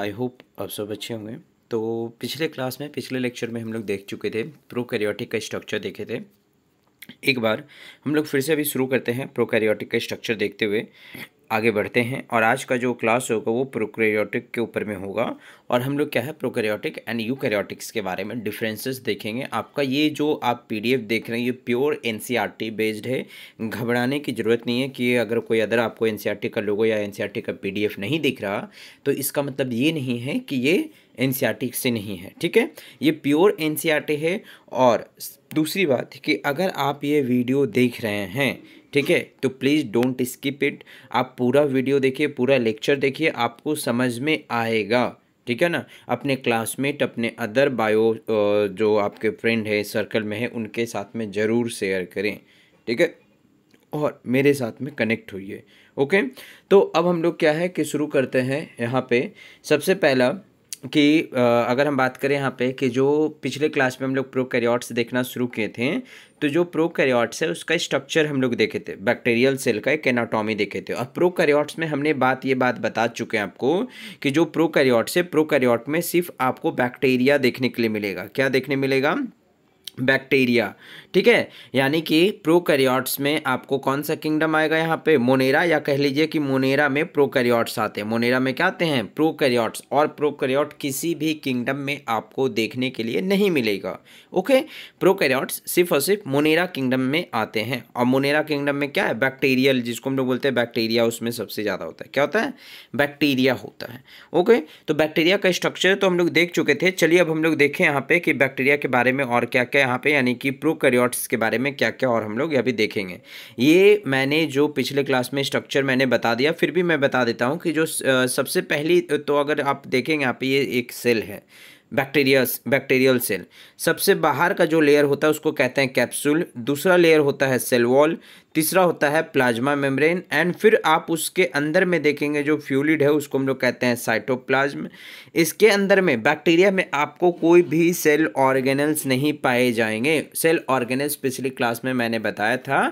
I hope आप सब अच्छे होंगे तो पिछले क्लास में पिछले लेक्चर में हम लोग देख चुके थे प्रोकैरियोटिक का स्ट्रक्चर देखे थे एक बार हम लोग फिर से अभी शुरू करते हैं प्रोकैरियोटिक का स्ट्रक्चर देखते हुए आगे बढ़ते हैं और आज का जो क्लास होगा वो प्रोक्रियोटिक के ऊपर में होगा और हम लोग क्या है प्रोक्रियोटिक एंड यूकैरियोटिक्स के बारे में डिफरेंसेस देखेंगे आपका ये जो आप पीडीएफ देख रहे हैं ये प्योर एनसीईआरटी बेस्ड है घबराने की ज़रूरत नहीं है कि अगर कोई अदर आपको एनसीईआरटी e का लोगो या एनसीईआरटी e का पीडीएफ नहीं दिख रहा तो इसका मतलब ये नहीं है कि ये एन e से नहीं है ठीक है ये प्योर एन है और दूसरी बात कि अगर आप ये वीडियो देख रहे हैं ठीक है तो प्लीज़ डोंट स्किप इट आप पूरा वीडियो देखिए पूरा लेक्चर देखिए आपको समझ में आएगा ठीक है ना अपने क्लासमेट अपने अदर बायो जो आपके फ्रेंड है सर्कल में है उनके साथ में ज़रूर शेयर करें ठीक है और मेरे साथ में कनेक्ट होइए ओके तो अब हम लोग क्या है कि शुरू करते हैं यहाँ पे सबसे पहला कि अगर हम बात करें यहाँ पे कि जो पिछले क्लास में हम लोग प्रोकैरियोट्स देखना शुरू किए थे तो जो प्रोकैरियोट्स है उसका स्ट्रक्चर हम लोग देखे थे बैक्टीरियल सेल का एक एनाटॉमी देखे थे और प्रोकैरियोट्स में हमने बात ये बात बता चुके हैं आपको कि जो प्रोकैरियोट्स है प्रोकैरियोट में सिर्फ आपको बैक्टीरिया देखने के लिए मिलेगा क्या देखने मिलेगा बैक्टीरिया ठीक है यानी कि प्रोकैरियोट्स में आपको कौन सा किंगडम आएगा यहाँ पे मोनेरा या कह लीजिए कि मोनेरा में प्रोकैरियोट्स आते हैं मोनेरा में क्या आते हैं प्रोकैरियोट्स और प्रोकैरियोट किसी भी किंगडम में आपको देखने के लिए नहीं मिलेगा ओके प्रोकैरियोट्स सिर्फ और सिर्फ मोनेरा किंगडम में आते हैं और मोनेरा किंगडम में क्या है बैक्टीरियल जिसको हम लोग बोलते हैं बैक्टीरिया उसमें सबसे ज़्यादा होता है क्या होता है बैक्टीरिया होता है ओके तो बैक्टीरिया का स्ट्रक्चर तो हम लोग देख चुके थे चलिए अब हम लोग देखें यहाँ पे कि बैक्टीरिया के बारे में और क्या क्या यहाँ पे यानी कि प्रोकैरियोट प्रोकैरियोट्स के बारे में क्या क्या और हम लोग अभी देखेंगे ये मैंने जो पिछले क्लास में स्ट्रक्चर मैंने बता दिया फिर भी मैं बता देता हूँ कि जो सबसे पहली तो अगर आप देखेंगे आप ये एक सेल है बैक्टीरियस बैक्टीरियल सेल सबसे बाहर का जो लेयर होता है उसको कहते हैं कैप्सूल दूसरा लेयर होता है सेल वॉल तीसरा होता है प्लाज्मा मेम्ब्रेन एंड फिर आप उसके अंदर में देखेंगे जो फ्यूलिड है उसको हम लोग कहते हैं साइटोप्लाज्म इसके अंदर में बैक्टीरिया में आपको कोई भी सेल ऑर्गेनल्स नहीं पाए जाएंगे सेल ऑर्गेनल्स पिछली क्लास में मैंने बताया था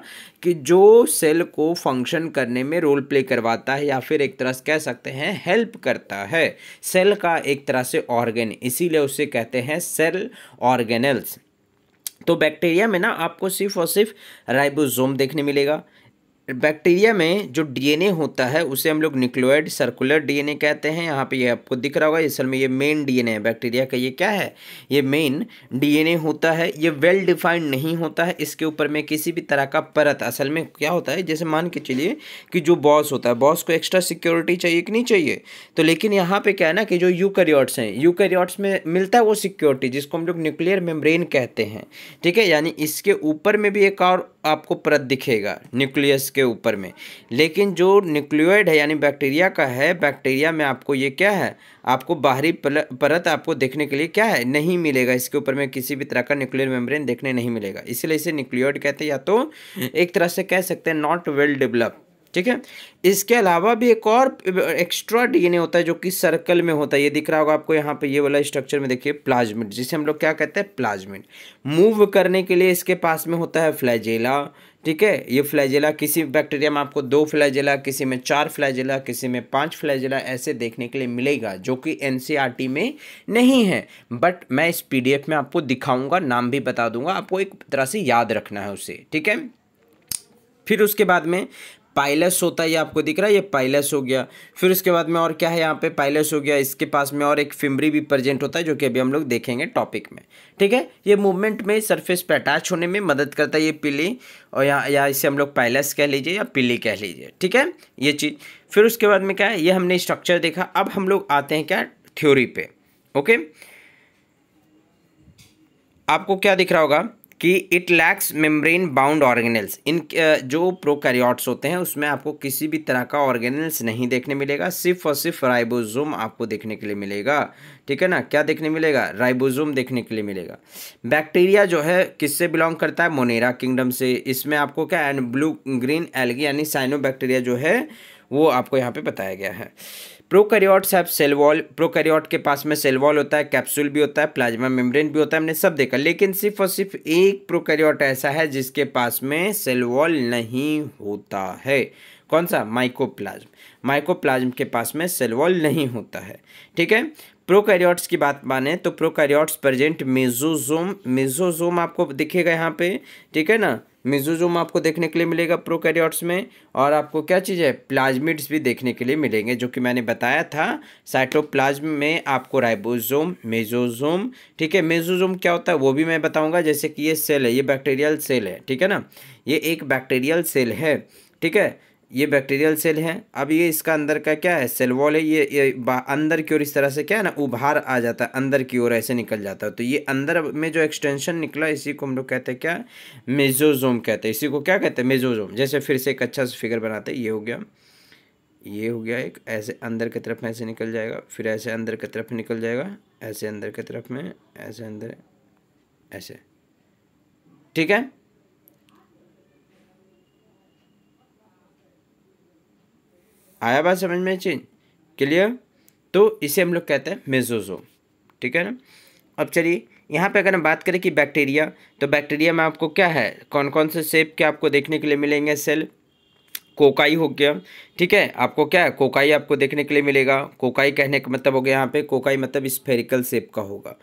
कि जो सेल को फंक्शन करने में रोल प्ले करवाता है या फिर एक तरह से कह सकते हैं हेल्प करता है सेल का एक तरह से ऑर्गेन इसीलिए उसे कहते हैं सेल ऑर्गेनल्स तो बैक्टीरिया में ना आपको सिर्फ और सिर्फ राइबोसोम देखने मिलेगा बैक्टीरिया में जो डीएनए होता है उसे हम लोग निक्लोइड सर्कुलर डीएनए कहते हैं यहाँ पे ये आपको दिख रहा होगा असल में ये मेन डीएनए है बैक्टीरिया का ये क्या है ये मेन डीएनए होता है ये वेल डिफाइंड नहीं होता है इसके ऊपर में किसी भी तरह का परत असल में क्या होता है जैसे मान के चलिए कि जो बॉस होता है बॉस को एक्स्ट्रा सिक्योरिटी चाहिए कि नहीं चाहिए तो लेकिन यहाँ पर क्या है ना कि जो यूकैरियोट्स हैं यूकैरियोट्स में मिलता है वो सिक्योरिटी जिसको हम लोग न्यूक्लियर मेम्ब्रेन कहते हैं ठीक है यानी इसके ऊपर में भी एक और आपको परत दिखेगा न्यूक्लियस के के ऊपर में लेकिन जो न्यूक्लियोइड है यानी बैक्टीरिया का है बैक्टीरिया में आपको ये क्या है आपको बाहरी परत आपको देखने के लिए क्या है नहीं मिलेगा इसके ऊपर में किसी भी तरह का न्यूक्लियर मेम्ब्रेन देखने नहीं मिलेगा इसलिए इसे न्यूक्लियोइड कहते हैं या तो एक तरह से कह सकते हैं नॉट वेल डेवलप ठीक है इसके अलावा भी एक और एक्स्ट्रा डीएनए होता है जो कि सर्कल में होता है ये दिख रहा होगा आपको यहाँ पे ये वाला स्ट्रक्चर में देखिए प्लाज्मिड जिसे हम लोग क्या कहते हैं प्लाज्मिड मूव करने के लिए इसके पास में होता है फ्लैजेला ठीक है ये फ्लैजिला किसी बैक्टीरिया में आपको दो फ्लैजिला किसी में चार फ्लैजिला किसी में पांच फ्लैजिला ऐसे देखने के लिए मिलेगा जो कि एनसीईआरटी e में नहीं है बट मैं इस पीडीएफ में आपको दिखाऊंगा नाम भी बता दूंगा आपको एक तरह से याद रखना है उसे ठीक है फिर उसके बाद में पाइलस होता है ये आपको दिख रहा है ये पाइलस हो गया फिर उसके बाद में और क्या है यहाँ पे पाइलस हो गया इसके पास में और एक फिमरी भी प्रेजेंट होता है जो कि अभी हम लोग देखेंगे टॉपिक में ठीक है ये मूवमेंट में सरफेस पे अटैच होने में मदद करता है ये पिली और यहाँ या इसे हम लोग पाइलस कह लीजिए या पिली कह लीजिए ठीक है ये चीज़ फिर उसके बाद में क्या है ये हमने स्ट्रक्चर देखा अब हम लोग आते हैं क्या थ्योरी पे ओके आपको क्या दिख रहा होगा कि it lacks membrane bound organelles इन जो प्रोकैरियोट्स होते हैं उसमें आपको किसी भी तरह का ऑर्गेनल्स नहीं देखने मिलेगा सिर्फ और सिर्फ राइबोसोम आपको देखने के लिए मिलेगा ठीक है ना क्या देखने मिलेगा राइबोसोम देखने के लिए मिलेगा बैक्टीरिया जो है किससे बिलोंग करता है मोनेरा किंगडम से इसमें आपको क्या एंड ब्लू ग्रीन एलगी यानी साइनो जो है वो आपको यहाँ पर बताया गया है prokaryotes have cell wall prokaryote के पास में सेल वॉल होता है कैप्सूल भी होता है प्लाज्मा मेम्ब्रेन भी होता है हमने सब देखा लेकिन सिर्फ और सिर्फ एक प्रोकैरियोट ऐसा है जिसके पास में सेल वॉल नहीं होता है कौन सा माइकोप्लाज्म माइकोप्लाज्म के पास में सेल वॉल नहीं होता है ठीक है प्रोकैरियोट्स की बात माने तो प्रोकैरियोट्स प्रेजेंट मेजोजोम मेजोजोम आपको दिखेगा यहाँ पे ठीक है ना मिजोजोम आपको देखने के लिए मिलेगा प्रोकैरियोट्स में और आपको क्या चीज़ है प्लाज्मिड्स भी देखने के लिए मिलेंगे जो कि मैंने बताया था साइटोप्लाज्म में आपको राइबोजोम मेजोजोम ठीक है मेजोजोम क्या होता है वो भी मैं बताऊंगा जैसे कि ये सेल है ये बैक्टीरियल सेल है ठीक है ना ये एक बैक्टीरियल सेल है ठीक है ये बैक्टीरियल सेल है अब ये इसका अंदर का क्या है सेल वॉल है ये ये अंदर की ओर इस तरह से क्या है ना उभार आ जाता है अंदर की ओर ऐसे निकल जाता है तो ये अंदर में जो एक्सटेंशन निकला इसी को हम लोग कहते हैं क्या मेजोजोम कहते हैं इसी को क्या कहते हैं मेजोजोम जैसे फिर से एक अच्छा सा फिगर बनाते हैं ये हो गया ये हो गया एक ऐसे अंदर की तरफ ऐसे निकल जाएगा फिर ऐसे अंदर की तरफ निकल जाएगा ऐसे अंदर की तरफ में ऐसे अंदर ऐसे ठीक है आया बात समझ में चेंज क्लियर तो इसे हम लोग कहते हैं मेजोजो ठीक है ना अब चलिए यहाँ पे अगर हम बात करें कि बैक्टीरिया तो बैक्टीरिया में आपको क्या है कौन कौन से शेप के आपको देखने के लिए मिलेंगे सेल कोकाई हो गया ठीक है आपको क्या है कोकाई आपको देखने के लिए मिलेगा कोकाई कहने का मतलब हो गया यहाँ पे कोकाई मतलब स्फेरिकल शेप का होगा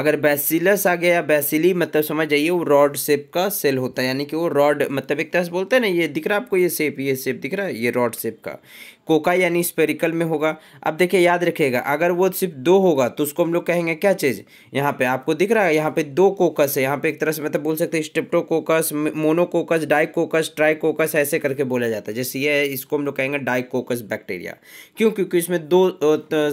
अगर बैसिलस आ गया बैसिली मतलब समझ जाइए वो रॉड शेप का सेल होता है यानी कि वो रॉड मतलब एक तरह से बोलते हैं ना ये दिख रहा है आपको ये शेप ये शेप दिख रहा है ये रॉड शेप का कोका यानी स्पेरिकल में होगा अब देखिए याद रखिएगा अगर वो सिर्फ दो होगा तो उसको हम लोग कहेंगे क्या चीज़ यहाँ पे आपको दिख रहा है यहाँ पे दो कोकस है यहाँ पे एक तरह से मतलब बोल सकते हैं स्टेप्टोकोकस मोनोकोकस डाइकोकस ट्राइकोकस ऐसे करके बोला जाता है जैसे ये है इसको हम लोग कहेंगे डाइकोकस बैक्टीरिया क्यों क्योंकि इसमें दो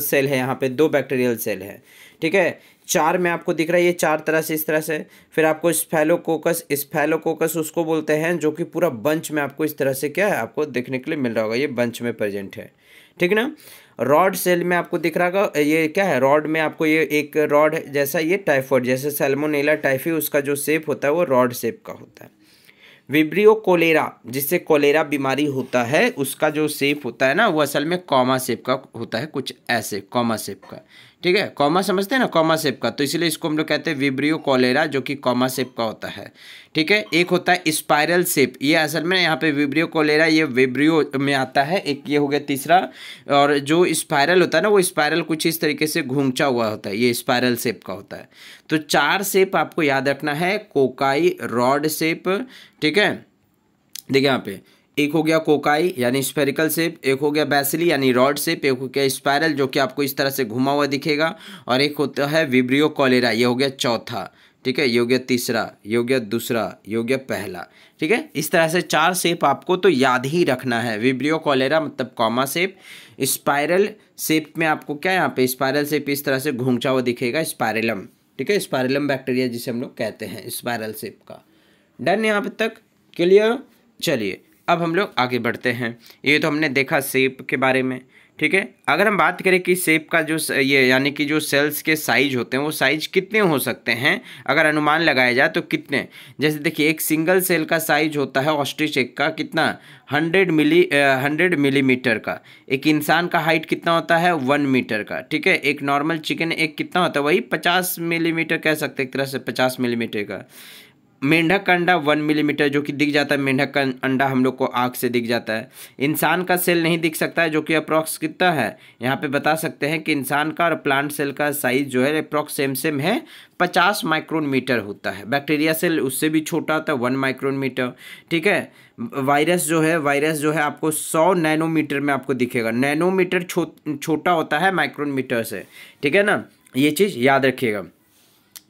सेल है यहाँ पे दो बैक्टीरियल सेल है ठीक है चार में आपको दिख रहा है ये चार तरह से इस तरह से फिर आपको स्फेलोकोकस स्फेलोकोकस उसको बोलते हैं जो कि पूरा बंच में आपको इस तरह से क्या है आपको देखने के लिए मिल रहा होगा ये बंच में प्रेजेंट है ठीक ना रॉड सेल में आपको दिख रहा होगा ये क्या है रॉड में आपको ये एक रॉड जैसा ये टाइफॉइड जैसे सेलमोनेला टाइफी उसका जो सेप होता है वो रॉड सेप का होता है विब्रियो कोलेरा जिससे कोलेरा बीमारी होता है उसका जो सेप होता है ना वो असल में कॉमा सेप का होता है कुछ ऐसे कॉमा सेप का ठीक है कॉमा समझते हैं ना कॉमा सेप का तो इसलिए इसको हम लोग कहते हैं विब्रियो कॉलेरा जो कि कॉमा सेप का होता है ठीक है एक होता है स्पायरल सेप ये असल में यहाँ पे विब्रियो कॉलेरा ये विब्रियो में आता है एक ये हो गया तीसरा और जो स्पायरल होता है ना वो स्पायरल कुछ इस तरीके से घूमचा हुआ होता है ये स्पायरल सेप का होता है तो चार सेप आपको याद रखना है कोकाई रॉड सेप ठीक है देखिए यहाँ पे एक हो गया कोकाई यानी स्फेरिकल सेप एक हो गया बैसिली यानी रॉड सेप एक हो गया स्पायरल जो कि आपको इस तरह से घुमा हुआ दिखेगा और एक होता है विब्रियो कॉलेरा ये हो गया चौथा ठीक है योग्य तीसरा योग्य दूसरा योग्य पहला ठीक है इस तरह से चार सेप आपको तो याद ही रखना है विब्रियो कॉलेरा मतलब कॉमा सेप स्पायरल सेप में आपको क्या यहाँ पे स्पायरल सेप इस तरह से घूंचा हुआ दिखेगा स्पायरलम ठीक है स्पायरलम बैक्टीरिया जिसे हम लोग कहते हैं स्पायरल सेप का डन यहाँ पे तक क्लियर चलिए अब हम लोग आगे बढ़ते हैं ये तो हमने देखा सेप के बारे में ठीक है अगर हम बात करें कि सेप का जो ये यानी कि जो सेल्स के साइज होते हैं वो साइज कितने हो सकते हैं अगर अनुमान लगाया जाए तो कितने जैसे देखिए एक सिंगल सेल का साइज होता है ऑस्ट्रिच एक का कितना हंड्रेड मिली हंड्रेड मिलीमीटर का एक इंसान का हाइट कितना होता है वन मीटर का ठीक है एक नॉर्मल चिकन एक कितना होता है वही पचास मिलीमीटर कह सकते एक तरह से पचास मिलीमीटर का मेंढक का अंडा वन मिलीमीटर जो कि दिख जाता है मेंढक का अंडा हम लोग को आँख से दिख जाता है इंसान का सेल नहीं दिख सकता है जो कि अप्रॉक्स कितना है यहाँ पे बता सकते हैं कि इंसान का और प्लांट सेल का साइज जो है अप्रॉक्स सेम सेम है पचास मीटर होता है बैक्टीरिया सेल उससे भी छोटा होता है वन मीटर ठीक है वायरस जो है वायरस जो है आपको सौ नैनोमीटर में आपको दिखेगा नैनोमीटर छो छोटा होता है मीटर से ठीक है ना ये चीज़ याद रखिएगा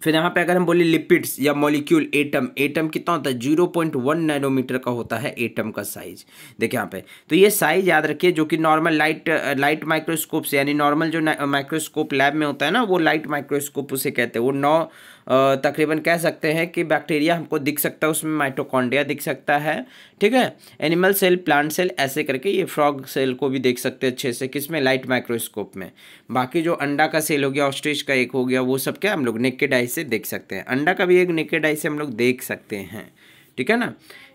फिर यहाँ पे अगर हम बोले लिपिड्स या मॉलिक्यूल एटम एटम कितना होता है जीरो पॉइंट वन नैनोमीटर का होता है एटम का साइज देखिए यहाँ पे तो ये साइज याद रखिए जो कि नॉर्मल लाइट लाइट माइक्रोस्कोप से यानी नॉर्मल जो माइक्रोस्कोप लैब में होता है ना वो लाइट माइक्रोस्कोप उसे कहते हैं वो नौ तकरीबन कह सकते हैं कि बैक्टीरिया हमको दिख सकता है उसमें माइटोकॉन्ड्रिया दिख सकता है ठीक है एनिमल सेल प्लांट सेल ऐसे करके ये फ्रॉग सेल को भी देख सकते हैं अच्छे से किस में लाइट माइक्रोस्कोप में बाकी जो अंडा का सेल हो गया ऑस्ट्रिच का एक हो गया वो सब क्या हम लोग नेकेड आई से देख सकते हैं अंडा का भी एक नेकेड आई से हम लोग देख सकते हैं ठीक है ना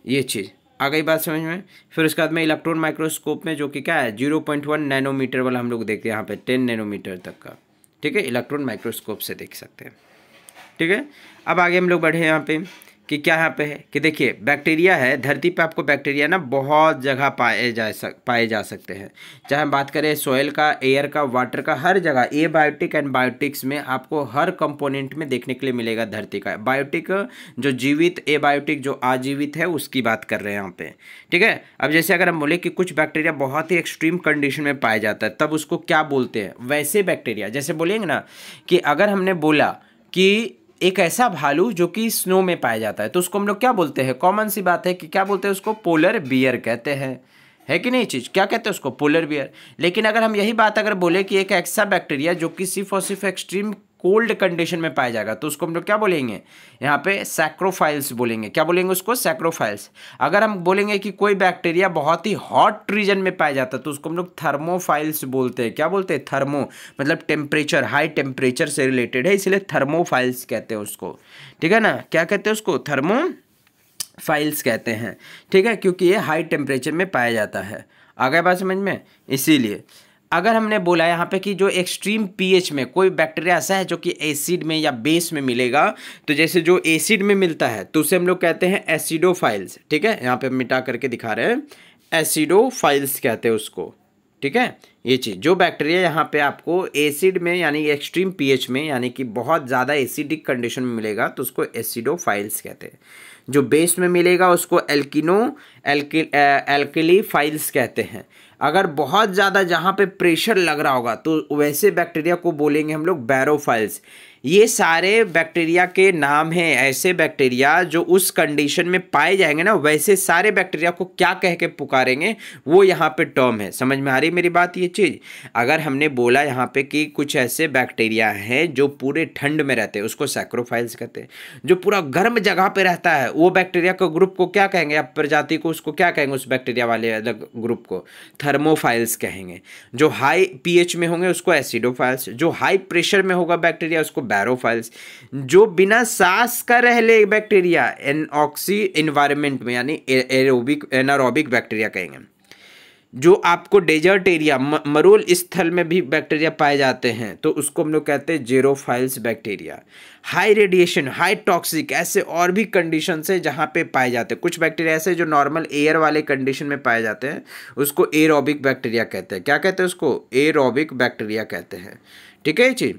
ये चीज़ आ गई बात समझ में फिर उसके बाद में इलेक्ट्रॉन माइक्रोस्कोप में जो कि क्या है जीरो पॉइंट वन नैनोमीटर वाला हम लोग देखते हैं यहाँ पे टेन नैनोमीटर तक का ठीक है इलेक्ट्रॉन माइक्रोस्कोप से देख सकते हैं ठीक है अब आगे हम लोग बढ़े यहाँ पे कि क्या यहाँ पे है कि देखिए बैक्टीरिया है धरती पे आपको बैक्टीरिया ना बहुत जगह पाए जा सक पाए जा सकते हैं चाहे हम बात करें सोयल का एयर का वाटर का हर जगह ए बायोटिक एंड बायोटिक्स में आपको हर कंपोनेंट में देखने के लिए मिलेगा धरती का बायोटिक जो जीवित ए बायोटिक जो आजीवित है उसकी बात कर रहे हैं यहाँ पे ठीक है अब जैसे अगर हम बोले कि कुछ बैक्टीरिया बहुत ही एक्सट्रीम कंडीशन में पाया जाता है तब उसको क्या बोलते हैं वैसे बैक्टीरिया जैसे बोलेंगे ना कि अगर हमने बोला कि एक ऐसा भालू जो कि स्नो में पाया जाता है तो उसको हम लोग क्या बोलते हैं कॉमन सी बात है कि क्या बोलते हैं उसको पोलर बियर कहते हैं है कि नहीं चीज़ क्या कहते हैं उसको पोलर बियर लेकिन अगर हम यही बात अगर बोले कि एक ऐसा बैक्टीरिया जो कि सिर्फ और सिर्फ एक्सट्रीम कोल्ड कंडीशन में पाया जाएगा तो उसको हम लोग क्या बोलेंगे यहाँ पे सैक्रोफाइल्स बोलेंगे क्या बोलेंगे उसको सैक्रोफाइल्स अगर हम बोलेंगे कि कोई बैक्टीरिया बहुत ही हॉट रीजन में पाया जाता है तो उसको हम लोग थर्मोफाइल्स बोलते हैं क्या बोलते हैं थर्मो मतलब टेम्परेचर हाई टेम्परेचर से रिलेटेड है इसलिए थर्मोफाइल्स कहते हैं उसको ठीक है ना क्या कहते हैं उसको थर्मो फाइल्स कहते हैं ठीक है क्योंकि ये हाई टेम्परेचर में पाया जाता है आ गया बात समझ में इसीलिए अगर हमने बोला यहाँ पे कि जो एक्सट्रीम पीएच में कोई बैक्टीरिया ऐसा है जो कि एसिड में या बेस में मिलेगा तो जैसे जो एसिड में मिलता है तो उसे हम लोग कहते हैं एसिडोफाइल्स ठीक है यहाँ पे मिटा करके दिखा रहे हैं एसिडोफाइल्स कहते हैं उसको ठीक है ये चीज़ जो बैक्टीरिया यहाँ पे आपको एसिड में यानी एक्सट्रीम पी में यानी कि बहुत ज़्यादा एसिडिक कंडीशन में मिलेगा तो उसको एसिडोफाइल्स कहते हैं जो बेस में मिलेगा उसको एल्किनो एल्किली फाइल्स कहते हैं अगर बहुत ज़्यादा जहाँ पे प्रेशर लग रहा होगा तो वैसे बैक्टीरिया को बोलेंगे हम लोग बैरोफाइल्स ये सारे बैक्टीरिया के नाम हैं ऐसे बैक्टीरिया जो उस कंडीशन में पाए जाएंगे ना वैसे सारे बैक्टीरिया को क्या कह के पुकारेंगे वो यहाँ पे टर्म है समझ में आ रही मेरी बात ये चीज़ अगर हमने बोला यहाँ पे कि कुछ ऐसे बैक्टीरिया हैं जो पूरे ठंड में रहते हैं उसको सैक्रोफाइल्स कहते हैं जो पूरा गर्म जगह पर रहता है वो बैक्टीरिया के ग्रुप को क्या कहेंगे आप प्रजाति को उसको क्या कहेंगे उस बैक्टीरिया वाले अलग ग्रुप को थर्मोफाइल्स कहेंगे जो हाई पीएच में होंगे उसको एसिडोफाइल्स जो हाई प्रेशर में होगा बैक्टीरिया उसको बैरोफाइल्स जो बिना सांस का रह ले बैक्टीरिया एनऑक्सी इन्वायरमेंट में यानी एरोबिक एनारोबिक बैक्टीरिया कहेंगे जो आपको डेजर्ट एरिया मरुल स्थल में भी बैक्टीरिया पाए जाते हैं तो उसको हम लोग कहते हैं xerophiles bacteria high radiation high toxic ऐसे और भी कंडीशन से जहाँ पे पाए जाते हैं कुछ बैक्टीरिया ऐसे जो नॉर्मल एयर वाले कंडीशन में पाए जाते हैं उसको एरोबिक बैक्टीरिया कहते हैं क्या कहते हैं उसको एरोबिक बैक्टीरिया कहते हैं ठीक है जी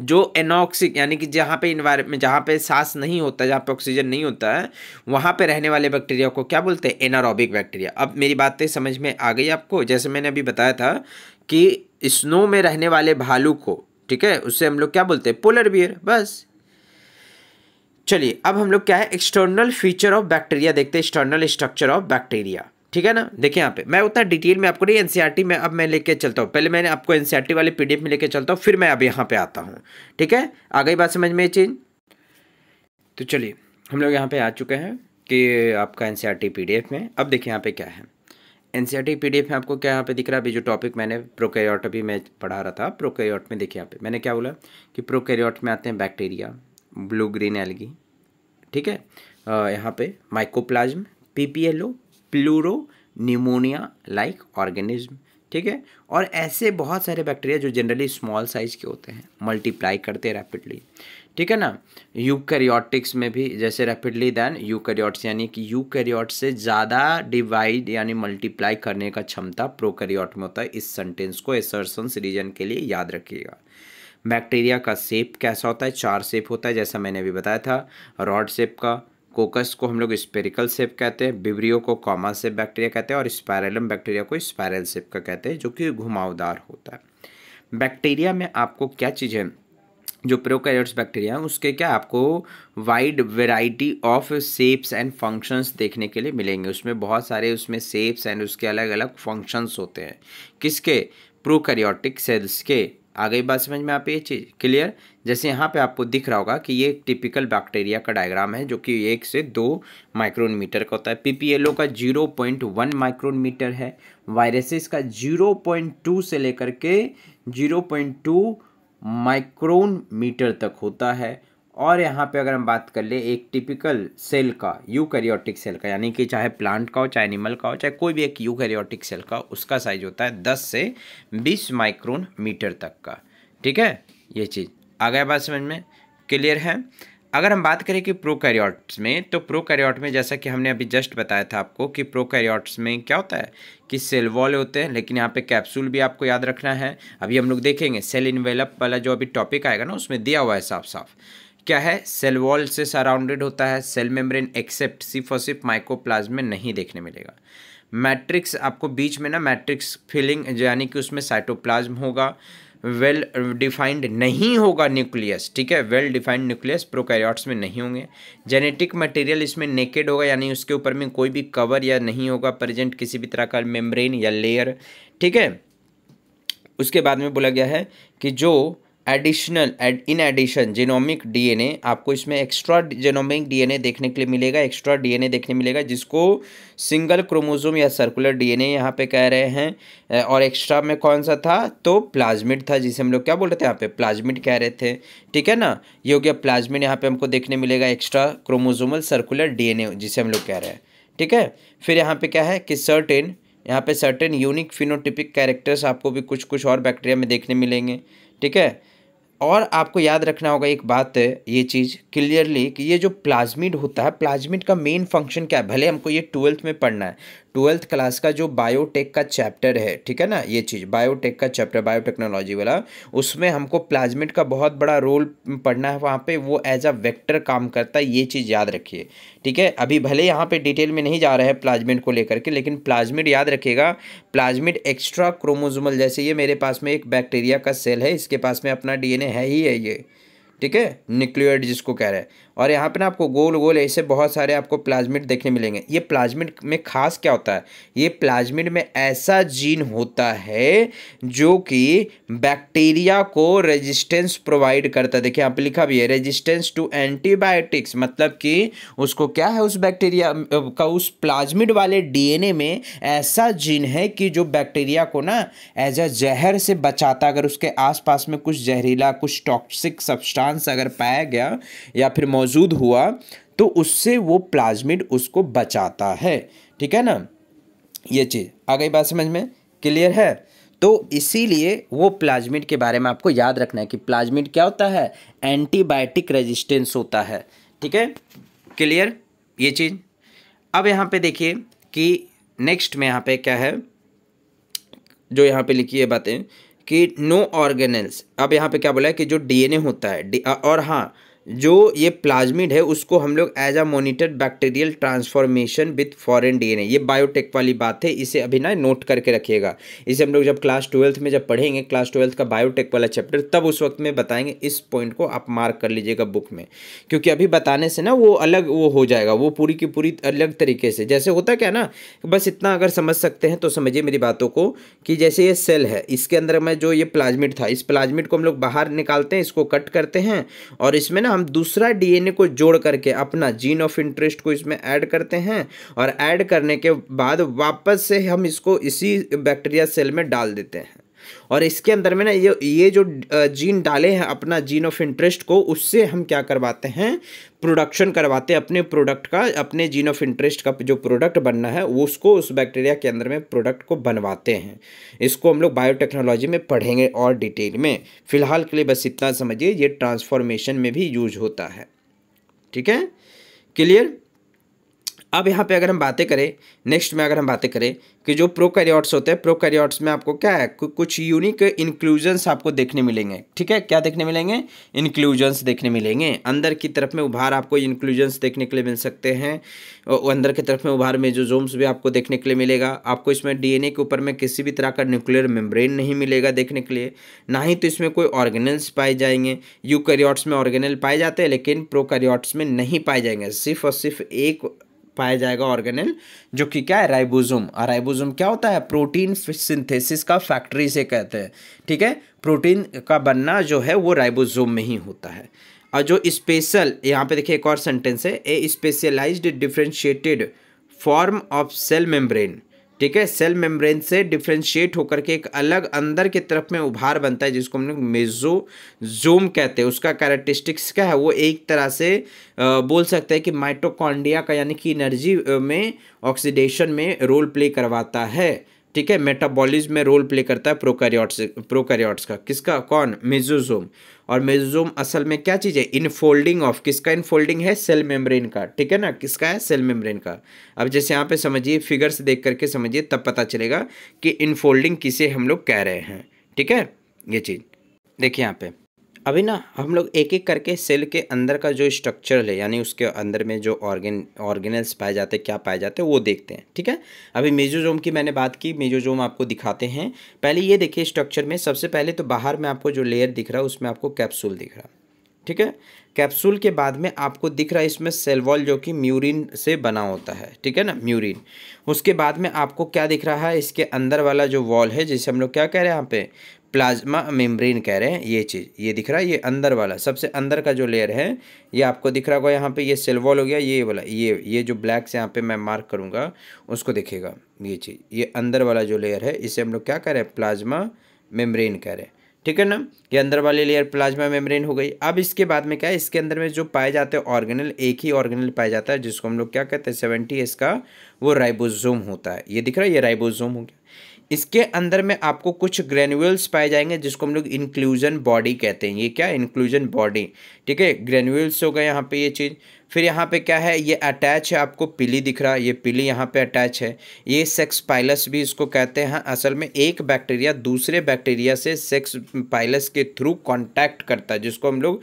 जो एनॉक्सिक यानी कि जहाँ पे इन्वायरमेंट जहाँ पे सांस नहीं होता जहाँ पे ऑक्सीजन नहीं होता है वहाँ पे रहने वाले बैक्टीरिया को क्या बोलते हैं एनारोबिक बैक्टीरिया अब मेरी बातें समझ में आ गई आपको जैसे मैंने अभी बताया था कि स्नो में रहने वाले भालू को ठीक है उससे हम लोग क्या बोलते हैं पोलर बियर बस चलिए अब हम लोग क्या है एक्सटर्नल फीचर ऑफ बैक्टीरिया देखते हैं एक्सटर्नल स्ट्रक्चर ऑफ बैक्टीरिया ठीक है ना देखिए यहाँ पे मैं उतना डिटेल में आपको नहीं एनसीईआरटी e में अब मैं लेके चलता हूँ पहले मैंने आपको एनसीईआरटी e वाले पीडीएफ में लेके चलता हूँ फिर मैं अब यहाँ पे आता हूँ ठीक है आ गई बात समझ में ये चीज़ तो चलिए हम लोग यहाँ पे आ चुके हैं कि आपका एनसीईआरटी पीडीएफ e में अब देखिए यहाँ पे क्या है एनसीईआरटी पीडीएफ में आपको क्या यहाँ पे दिख रहा है अभी जो टॉपिक मैंने प्रोकैरियोट अभी मैं पढ़ा रहा था प्रोकैरियोट में देखिए यहाँ पे मैंने क्या बोला कि प्रोकैरियोट में आते हैं बैक्टीरिया ब्लू ग्रीन एलगी ठीक है यहाँ पे माइकोप्लाज्म ओ प्लूरो निमोनिया लाइक ऑर्गेनिज्म ठीक है और ऐसे बहुत सारे बैक्टीरिया जो जनरली स्मॉल साइज के होते हैं मल्टीप्लाई करते हैं रैपिडली ठीक है ना यूकैरियोटिक्स में भी जैसे रैपिडली देन यूकैरियोट्स यानी कि यूकैरियोट से ज़्यादा डिवाइड यानी मल्टीप्लाई करने का क्षमता प्रोकैरियोट में होता है इस सेंटेंस को एसर्सन्स रीजन के लिए याद रखिएगा बैक्टीरिया का सेप कैसा होता है चार सेप होता है जैसा मैंने अभी बताया था रॉड सेप का कोकस को हम लोग स्पेरिकल सेप कहते हैं बिब्रियो को कॉमन सेप बैक्टीरिया कहते हैं और स्पायरलम बैक्टीरिया को स्पायरल सेप का कहते हैं जो कि घुमावदार होता है बैक्टीरिया में आपको क्या चीज़ें जो प्रोकैरियोट्स बैक्टीरिया हैं उसके क्या आपको wide variety of shapes and functions देखने के लिए मिलेंगे उसमें बहुत सारे उसमें सेप्स एंड उसके अलग अलग फंक्शंस होते हैं किसके प्रोकैरियोटिक सेल्स के आ गई बात समझ में आप ये चीज़ क्लियर जैसे यहाँ पे आपको दिख रहा होगा कि ये एक टिपिकल बैक्टीरिया का डायग्राम है जो कि एक से दो माइक्रोन मीटर का होता है पी का zero point one micron meter है वायरसेस का जीरो पॉइंट टू से लेकर के zero point two micron meter तक होता है और यहाँ पे अगर हम बात कर ले एक टिपिकल सेल का यूकैरियोटिक सेल का यानी कि चाहे प्लांट का हो चाहे एनिमल का हो चाहे कोई भी एक यूकैरियोटिक सेल का उसका साइज होता है दस से बीस माइक्रोन मीटर तक का ठीक है ये चीज़ आ गया बात समझ में क्लियर है अगर हम बात करें कि प्रोकैरियोट्स में तो प्रोकैरियोट में जैसा कि हमने अभी जस्ट बताया था आपको कि प्रोकैरियोट्स में क्या होता है कि सेल वॉल होते हैं लेकिन यहाँ पे कैप्सूल भी आपको याद रखना है अभी हम लोग देखेंगे सेल इन्वेलप वाला जो अभी टॉपिक आएगा ना उसमें दिया हुआ है साफ साफ क्या है सेल वॉल से सराउंडेड होता है सेल मेम्ब्रेन एक्सेप्ट सिर्फ और सिर्फ माइक्रोप्लाज्म में नहीं देखने मिलेगा मैट्रिक्स आपको बीच में ना मैट्रिक्स फिलिंग यानी कि उसमें साइटोप्लाज्म होगा वेल well डिफाइंड नहीं होगा न्यूक्लियस ठीक है वेल डिफाइंड न्यूक्लियस प्रोकैरियोट्स में नहीं होंगे जेनेटिक मटेरियल इसमें नेकेड होगा यानी उसके ऊपर में कोई भी कवर या नहीं होगा प्रेजेंट किसी भी तरह का मेम्ब्रेन या लेयर ठीक है उसके बाद में बोला गया है कि जो additional add in addition genomic DNA आपको इसमें एक्स्ट्रा जेनोमिक डीएनए देखने के लिए मिलेगा एक्स्ट्रा डीएनए देखने मिलेगा जिसको सिंगल क्रोमोजोम या सर्कुलर डीएनए यहाँ पर कह रहे हैं और एक्स्ट्रा में कौन सा था तो प्लाज्मिड था जिसे हम लोग क्या बोल रहे थे यहाँ पे प्लाज्मिड कह रहे थे ठीक है ना ये हो गया प्लाज्मिड यहाँ पर हमको देखने मिलेगा एक्स्ट्रा क्रोमोजोमल सर्कुलर डी जिसे हम लोग कह रहे हैं ठीक है फिर यहाँ पर क्या है कि सर्टेन यहाँ पे सर्टेन यूनिक फिनोटिपिक कैरेक्टर्स आपको भी कुछ कुछ और बैक्टीरिया में देखने मिलेंगे ठीक है और आपको याद रखना होगा एक बात ये चीज़ क्लियरली कि ये जो प्लाज्मिड होता है प्लाज्मिड का मेन फंक्शन क्या है भले हमको ये ट्वेल्थ में पढ़ना है ट्वेल्थ क्लास का जो बायोटेक का चैप्टर है ठीक है ना ये चीज़ बायोटेक का चैप्टर बायोटेक्नोलॉजी वाला उसमें हमको प्लाज्मिट का बहुत बड़ा रोल पढ़ना है वहाँ पे वो एज अ वेक्टर काम करता है ये चीज़ याद रखिए ठीक है अभी भले यहाँ पे डिटेल में नहीं जा रहा है प्लाज्मिट को लेकर के लेकिन प्लाज्मिट याद रखिएगा प्लाज्मिट एक्स्ट्रा क्रोमोजोमल जैसे ये मेरे पास में एक बैक्टीरिया का सेल है इसके पास में अपना डी है ही है ये ठीक है न्यूक्लियोइड जिसको कह रहे हैं और यहाँ पे ना आपको गोल गोल ऐसे बहुत सारे आपको प्लाज्मिड देखने मिलेंगे ये प्लाज्मिड में खास क्या होता है ये प्लाज्मिड में ऐसा जीन होता है जो कि बैक्टीरिया को रेजिस्टेंस प्रोवाइड करता है देखिए यहाँ पे लिखा भी है रेजिस्टेंस टू एंटीबायोटिक्स मतलब कि उसको क्या है उस बैक्टीरिया का उस प्लाज्मिड वाले डी में ऐसा जीन है कि जो बैक्टीरिया को ना एज अ जहर से बचाता अगर उसके आस में कुछ जहरीला कुछ टॉक्सिक सब्सटांस अगर पाया गया या फिर मौजूद मौजूद हुआ तो उससे वो प्लाज्मिड उसको बचाता है ठीक है ना ये चीज़ आ गई बात समझ में क्लियर है तो इसीलिए वो प्लाज्मिड के बारे में आपको याद रखना है कि प्लाज्मिड क्या होता है एंटीबायोटिक रेजिस्टेंस होता है ठीक है क्लियर ये चीज़ अब यहाँ पे देखिए कि नेक्स्ट में यहाँ पे क्या है जो यहाँ पे लिखी है बातें कि नो ऑर्गेनल्स अब यहाँ पे क्या बोला है कि जो डीएनए होता है और हाँ जो ये प्लाज्मिड है उसको हम लोग as a monitor bacterial transformation with foreign DNA ये बायोटेक वाली बात है इसे अभी ना नोट करके रखिएगा इसे हम लोग जब क्लास ट्वेल्थ में जब पढ़ेंगे क्लास ट्वेल्थ का बायोटेक वाला चैप्टर तब उस वक्त में बताएंगे इस पॉइंट को आप मार्क कर लीजिएगा बुक में क्योंकि अभी बताने से ना वो अलग वो हो जाएगा वो पूरी की पूरी अलग तरीके से जैसे होता क्या ना बस इतना अगर समझ सकते हैं तो समझिए मेरी बातों को कि जैसे ये सेल है इसके अंदर में जो ये प्लाज्मिड था इस प्लाज्मिड को हम लोग बाहर निकालते हैं इसको कट करते हैं और इसमें ना हम दूसरा डीएनए को जोड़ करके अपना जीन ऑफ इंटरेस्ट को इसमें ऐड करते हैं और ऐड करने के बाद वापस से हम इसको इसी बैक्टीरिया सेल में डाल देते हैं और इसके अंदर में ना ये ये जो जीन डाले हैं अपना जीन ऑफ इंटरेस्ट को उससे हम क्या करवाते हैं प्रोडक्शन करवाते हैं अपने प्रोडक्ट का अपने जीन ऑफ इंटरेस्ट का जो प्रोडक्ट बनना है उसको उस बैक्टीरिया के अंदर में प्रोडक्ट को बनवाते हैं इसको हम लोग बायोटेक्नोलॉजी में पढ़ेंगे और डिटेल में फिलहाल के लिए बस इतना समझिए ये ट्रांसफॉर्मेशन में भी यूज होता है ठीक है क्लियर अब यहाँ पे अगर हम बातें करें नेक्स्ट में अगर हम बातें करें कि जो प्रोकैरियोट्स होते हैं प्रोकैरियोट्स में आपको क्या है कुछ यूनिक इंक्लूजन्स आपको देखने मिलेंगे ठीक है क्या देखने मिलेंगे इंक्लूजन्स देखने मिलेंगे अंदर की तरफ में उभार आपको इंक्लूजन्स देखने के लिए मिल सकते हैं और अंदर की तरफ में उभार में जो जोम्स भी आपको देखने के लिए मिलेगा आपको इसमें डी के ऊपर में किसी भी तरह का न्यूक्लियर मेम्ब्रेन नहीं मिलेगा देखने के लिए ना ही तो इसमें कोई ऑर्गेनल्स पाए जाएंगे यू में ऑर्गेनल पाए जाते हैं लेकिन प्रो में नहीं पाए जाएंगे सिर्फ और सिर्फ एक पाया जाएगा ऑर्गेनल जो कि क्या है राइबोसोम और राइबोसोम क्या होता है प्रोटीन सिंथेसिस का फैक्ट्री से कहते हैं ठीक है प्रोटीन का बनना जो है वो राइबोसोम में ही होता है और जो स्पेशल यहाँ पे देखिए एक और सेंटेंस है a specialized differentiated form of cell membrane ठीक है सेल मेम्ब्रेन से डिफ्रेंशिएट होकर के एक अलग अंदर की तरफ में उभार बनता है जिसको हम लोग मेजो जोम कहते हैं उसका कैरेक्टरिस्टिक्स क्या है वो एक तरह से बोल सकते हैं कि माइटोकॉन्ड्रिया का यानी कि एनर्जी में ऑक्सीडेशन में रोल प्ले करवाता है ठीक है मेटाबॉलिज्म में रोल प्ले करता है प्रोकैरियोट्स प्रोकैरियोट्स का किसका कौन मेजोजोम और मेजोजोम असल में क्या चीज़ है इनफोल्डिंग ऑफ किसका इनफोल्डिंग है सेल मेम्ब्रेन का ठीक है ना किसका है सेल मेम्ब्रेन का अब जैसे यहाँ पे समझिए फिगर्स देख करके समझिए तब पता चलेगा कि इनफोल्डिंग किसे हम लोग कह रहे हैं ठीक है ये चीज़ देखिए यहाँ पर अभी ना हम लोग एक एक करके सेल के अंदर का जो स्ट्रक्चर है यानी उसके अंदर में जो ऑर्गेन ऑर्गेनल्स पाए जाते हैं क्या पाए जाते हैं वो देखते हैं ठीक है अभी मेजोजोम की मैंने बात की मेजोजोम आपको दिखाते हैं पहले ये देखिए स्ट्रक्चर में सबसे पहले तो बाहर में आपको जो लेयर दिख रहा है उसमें आपको कैप्सूल दिख रहा है ठीक है कैप्सूल के बाद में आपको दिख रहा है इसमें सेलवॉल जो कि म्यूरिन से बना होता है ठीक है ना म्यूरिन उसके बाद में आपको क्या दिख रहा है इसके अंदर वाला जो वॉल है जिसे हम लोग क्या कह रहे हैं यहाँ पे प्लाज्मा मेम्ब्रेन कह रहे हैं ये चीज़ ये दिख रहा है ये अंदर वाला सबसे अंदर का जो लेयर है ये आपको दिख रहा होगा यहाँ पे ये सेल वॉल हो गया ये वाला ये ये जो ब्लैक से यहाँ पे मैं मार्क करूँगा उसको दिखेगा ये चीज़ ये अंदर वाला जो लेयर है इसे हम लोग क्या कह रहे हैं प्लाज्मा मेम्ब्रेन कह रहे हैं ठीक है ना ये अंदर वाली लेयर प्लाज्मा मेम्ब्रेन हो गई अब इसके बाद में क्या है इसके अंदर में जो पाए जाते हैं ऑर्गेनल एक ही ऑर्गेनल पाया जाता है जिसको हम लोग क्या कहते हैं सेवेंटी एस का वो राइबोजोम होता है ये दिख रहा है ये राइबोजोम हो गया इसके अंदर में आपको कुछ ग्रेन्यूल्स पाए जाएंगे जिसको हम लोग इंक्लूजन बॉडी कहते हैं ये क्या इंक्लूजन बॉडी ठीक है ग्रेन्यूल्स हो गए यहाँ पे ये चीज़ फिर यहाँ पे क्या है ये अटैच है आपको पिली दिख रहा है ये पिली यहाँ पे अटैच है ये सेक्स पाइलस भी इसको कहते हैं असल में एक बैक्टीरिया दूसरे बैक्टीरिया से सेक्स पाइलस के थ्रू कॉन्टैक्ट करता है जिसको हम लोग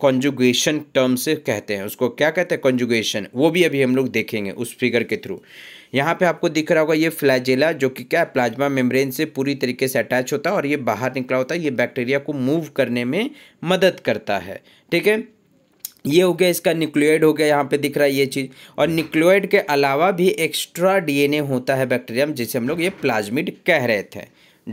कॉन्जुगेशन टर्म से कहते हैं उसको क्या कहते हैं कॉन्जुगेशन वो भी अभी हम लोग देखेंगे उस फिगर के थ्रू यहाँ पे आपको दिख रहा होगा ये फ्लैजेला जो कि क्या प्लाज्मा मेम्ब्रेन से पूरी तरीके से अटैच होता है और ये बाहर निकला होता है ये बैक्टीरिया को मूव करने में मदद करता है ठीक है ये हो गया इसका न्यूक्लियोइड हो गया यहाँ पे दिख रहा है ये चीज़ और न्यूक्लियोइड के अलावा भी एक्स्ट्रा डीएनए होता है बैक्टीरिया में जिसे हम लोग ये प्लाज्मिड कह रहे थे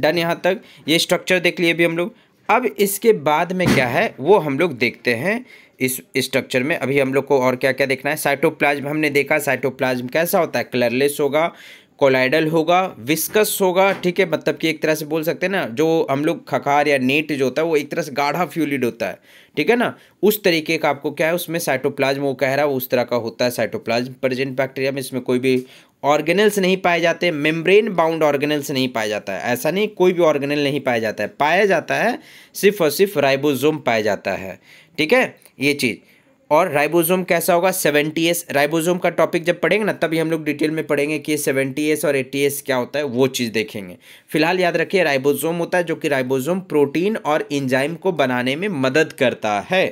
डन यहाँ तक ये स्ट्रक्चर देख लिए भी हम लोग अब इसके बाद में क्या है वो हम लोग देखते हैं इस स्ट्रक्चर में अभी हम लोग को और क्या क्या देखना है साइटोप्लाज्म हमने देखा साइटोप्लाज्म कैसा होता है कलरलेस होगा कोलाइडल होगा विस्कस होगा ठीक है मतलब कि एक तरह से बोल सकते हैं ना जो हम लोग खखार या नेट जो होता है वो एक तरह से गाढ़ा फ्यूलिड होता है ठीक है ना उस तरीके का आपको क्या है उसमें साइटोप्लाज्म वो कह रहा है उस तरह का होता है साइटोप्लाज्म प्रेजेंट बैक्टीरिया में इसमें कोई भी ऑर्गेनल्स नहीं पाए जाते मेम्ब्रेन बाउंड ऑर्गेनल्स नहीं पाया जाता है ऐसा नहीं कोई भी ऑर्गेनल नहीं पाया जाता है पाया जाता है सिर्फ और सिर्फ राइबोजोम पाया जाता है ठीक है ये चीज़ और राइबोसोम कैसा होगा सेवेंटी एस राइबोसोम का टॉपिक जब पढ़ेंगे ना तभी हम लोग डिटेल में पढ़ेंगे कि सेवेंटी एस और एट्टी एस क्या होता है वो चीज़ देखेंगे फिलहाल याद रखिए राइबोसोम होता है जो कि राइबोसोम प्रोटीन और इंजाइम को बनाने में मदद करता है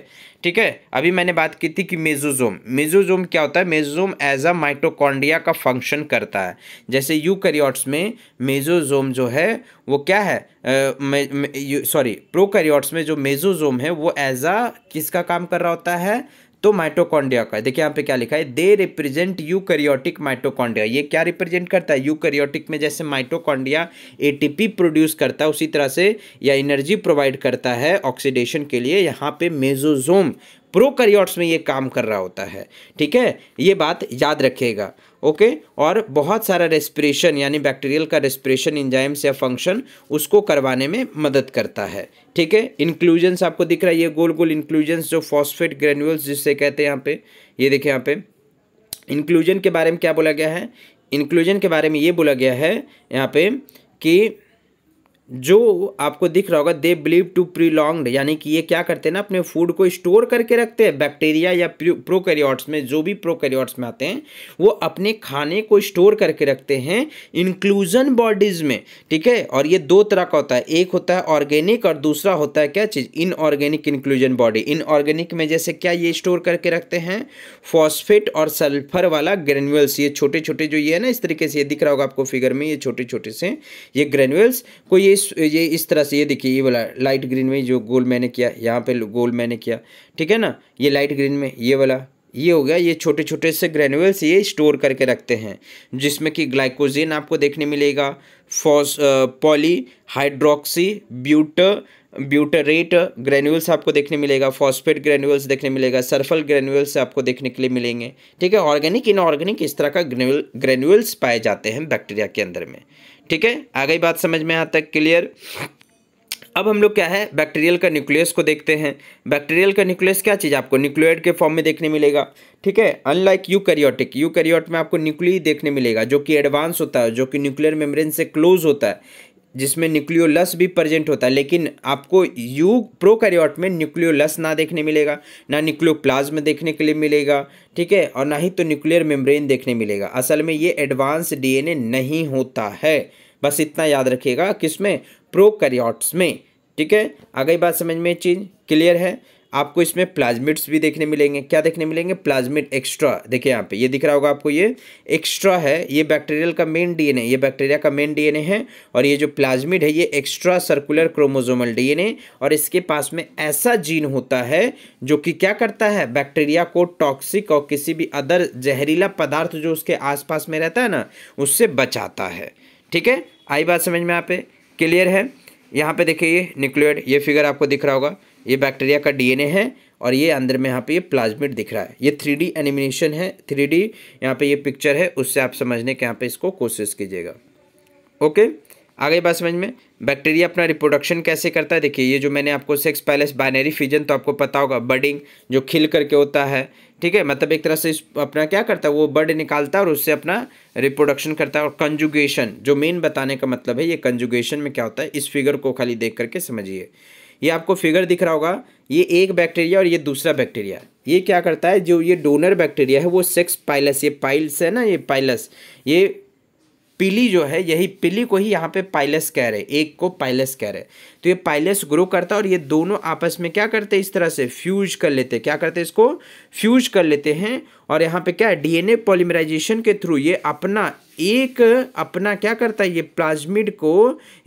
ठीक है अभी मैंने बात की थी कि मेजोजोम मेजोजोम क्या होता है मेजोजोम एज अ माइटोकॉन्ड्रिया का फंक्शन करता है जैसे यूकैरियोट्स में मेजोजोम जो है वो क्या है सॉरी प्रोकैरियोट्स में जो मेजोजोम है वो एज अ किसका काम कर रहा होता है तो माइटोकॉन्डिया का देखिए यहाँ पे क्या लिखा है दे रिप्रेजेंट यूकैरियोटिक माइटोकॉन्डिया ये क्या रिप्रेजेंट करता है यूकैरियोटिक में जैसे माइटोकॉन्ड्रिया एटीपी प्रोड्यूस करता है उसी तरह से या एनर्जी प्रोवाइड करता है ऑक्सीडेशन के लिए यहाँ पे मेजोजोम प्रोकैरियोट्स में ये काम कर रहा होता है ठीक है ये बात याद रखिएगा ओके और बहुत सारा रेस्पिरेशन यानी बैक्टीरियल का रेस्पिरेशन इंजाइम्स या फंक्शन उसको करवाने में मदद करता है ठीक है इंक्लूजन्स आपको दिख रहा है ये गोल गोल इंक्लूजन्स जो फॉस्फेट ग्रेन्यूल्स जिससे कहते हैं यहाँ पे ये देखिए यहाँ पे इंक्लूजन के बारे में क्या बोला गया है इंक्लूजन के बारे में ये बोला गया है यहाँ पे कि जो आपको दिख रहा होगा दे बिलीव टू प्रीलॉन्ग्ड यानी कि ये क्या करते हैं ना अपने फूड को स्टोर करके रखते हैं बैक्टीरिया या प्रोकैरियोट्स में जो भी प्रोकैरियोट्स में आते हैं वो अपने खाने को स्टोर करके रखते हैं इंक्लूजन बॉडीज में ठीक है और ये दो तरह का होता है एक होता है ऑर्गेनिक और दूसरा होता है क्या चीज़ इनऑर्गेनिक इंक्लूजन बॉडी इनऑर्गेनिक में जैसे क्या ये स्टोर करके रखते हैं फॉस्फेट और सल्फर वाला ग्रेनुअल्स ये छोटे छोटे जो ये है ना इस तरीके से ये दिख रहा होगा आपको फिगर में ये छोटे छोटे से ये ग्रेनुअल्स को ये इस ये इस तरह से ये देखिए ये वाला लाइट ग्रीन में जो गोल मैंने किया यहाँ पे गोल मैंने किया ठीक है ना ये लाइट ग्रीन में ये वाला ये हो गया ये छोटे छोटे से ग्रेनुअल्स ये स्टोर करके रखते हैं जिसमें कि ग्लाइकोजिन आपको देखने मिलेगा phos poly hydroxy buty butyrate granules आपको देखने मिलेगा फॉस्फेट ग्रेनुअल्स देखने मिलेगा सरफल ग्रेनुअल्स आपको देखने के लिए मिलेंगे ठीक है ऑर्गेनिक इनऑर्गेनिक इस तरह का ग्रेनुअल्स पाए जाते हैं बैक्टीरिया के अंदर में ठीक है आ गई बात समझ में यहाँ तक क्लियर अब हम लोग क्या है बैक्टीरियल का न्यूक्लियस को देखते हैं बैक्टीरियल का न्यूक्लियस क्या चीज़ आपको न्यूक्लियोइड के फॉर्म में देखने मिलेगा ठीक है अनलाइक यूकैरियोटिक यूकैरियोट में आपको न्यूक्लियर देखने मिलेगा जो कि एडवांस होता है जो कि न्यूक्लियर मेम्ब्रेन से क्लोज होता है जिसमें न्यूक्लियोलस भी प्रेजेंट होता है लेकिन आपको यू प्रोकैरियोट में न्यूक्लियोलस ना देखने मिलेगा ना न्यूक्लियोप्लाज्म देखने के लिए मिलेगा ठीक है और ना ही तो न्यूक्लियर मेम्ब्रेन देखने मिलेगा असल में ये एडवांस डीएनए नहीं होता है बस इतना याद रखिएगा किसमें प्रोकैरियोट्स में ठीक है आ गई बात समझ में चीज़ क्लियर है आपको इसमें प्लाज्मिट्स भी देखने मिलेंगे क्या देखने मिलेंगे प्लाज्मिट एक्स्ट्रा देखिए यहाँ पे ये दिख रहा होगा आपको ये एक्स्ट्रा है ये बैक्टीरियल का मेन डीएनए ये बैक्टीरिया का मेन डीएनए है और ये जो प्लाज्मिड है ये एक्स्ट्रा सर्कुलर क्रोमोजोमल डीएनए और इसके पास में ऐसा जीन होता है जो कि क्या करता है बैक्टीरिया को टॉक्सिक और किसी भी अदर जहरीला पदार्थ जो उसके आस में रहता है ना उससे बचाता है ठीक है आई बात समझ में यहाँ पे क्लियर है यहाँ पे देखिए ये न्यूक्लियड ये फिगर आपको दिख रहा होगा ये बैक्टीरिया का डीएनए है और ये अंदर में यहाँ पे ये प्लाज्मिड दिख रहा है ये थ्री डी एनिमिनेशन है थ्री डी यहाँ पर ये पिक्चर है उससे आप समझने के यहाँ पे इसको कोशिश कीजिएगा ओके आगे बात समझ में बैक्टीरिया अपना रिप्रोडक्शन कैसे करता है देखिए ये जो मैंने आपको सेक्स पैलेस बाइनरी फिजन तो आपको पता होगा बर्डिंग जो खिल करके होता है ठीक है मतलब एक तरह से इस अपना क्या करता है वो बर्ड निकालता है और उससे अपना रिप्रोडक्शन करता है और कंजुगेशन जो मेन बताने का मतलब है ये कंजुगेशन में क्या होता है इस फिगर को खाली देख करके समझिए ये आपको फिगर दिख रहा होगा ये एक बैक्टीरिया और ये दूसरा बैक्टीरिया ये क्या करता है जो ये डोनर बैक्टीरिया है वो सेक्स पाइलस ये पाइल्स है ना ये पाइलस ये पिली जो है यही पिली को ही यहाँ पे पाइलस कह रहे एक को पाइलस कह रहे तो ये पाइलस ग्रो करता है और ये दोनों आपस में क्या करते हैं इस तरह से फ्यूज कर लेते हैं क्या करते हैं इसको फ्यूज कर लेते हैं और यहाँ पे क्या है डीएनए पॉलीमराइजेशन के थ्रू ये अपना एक अपना क्या करता है ये प्लाज्मिड को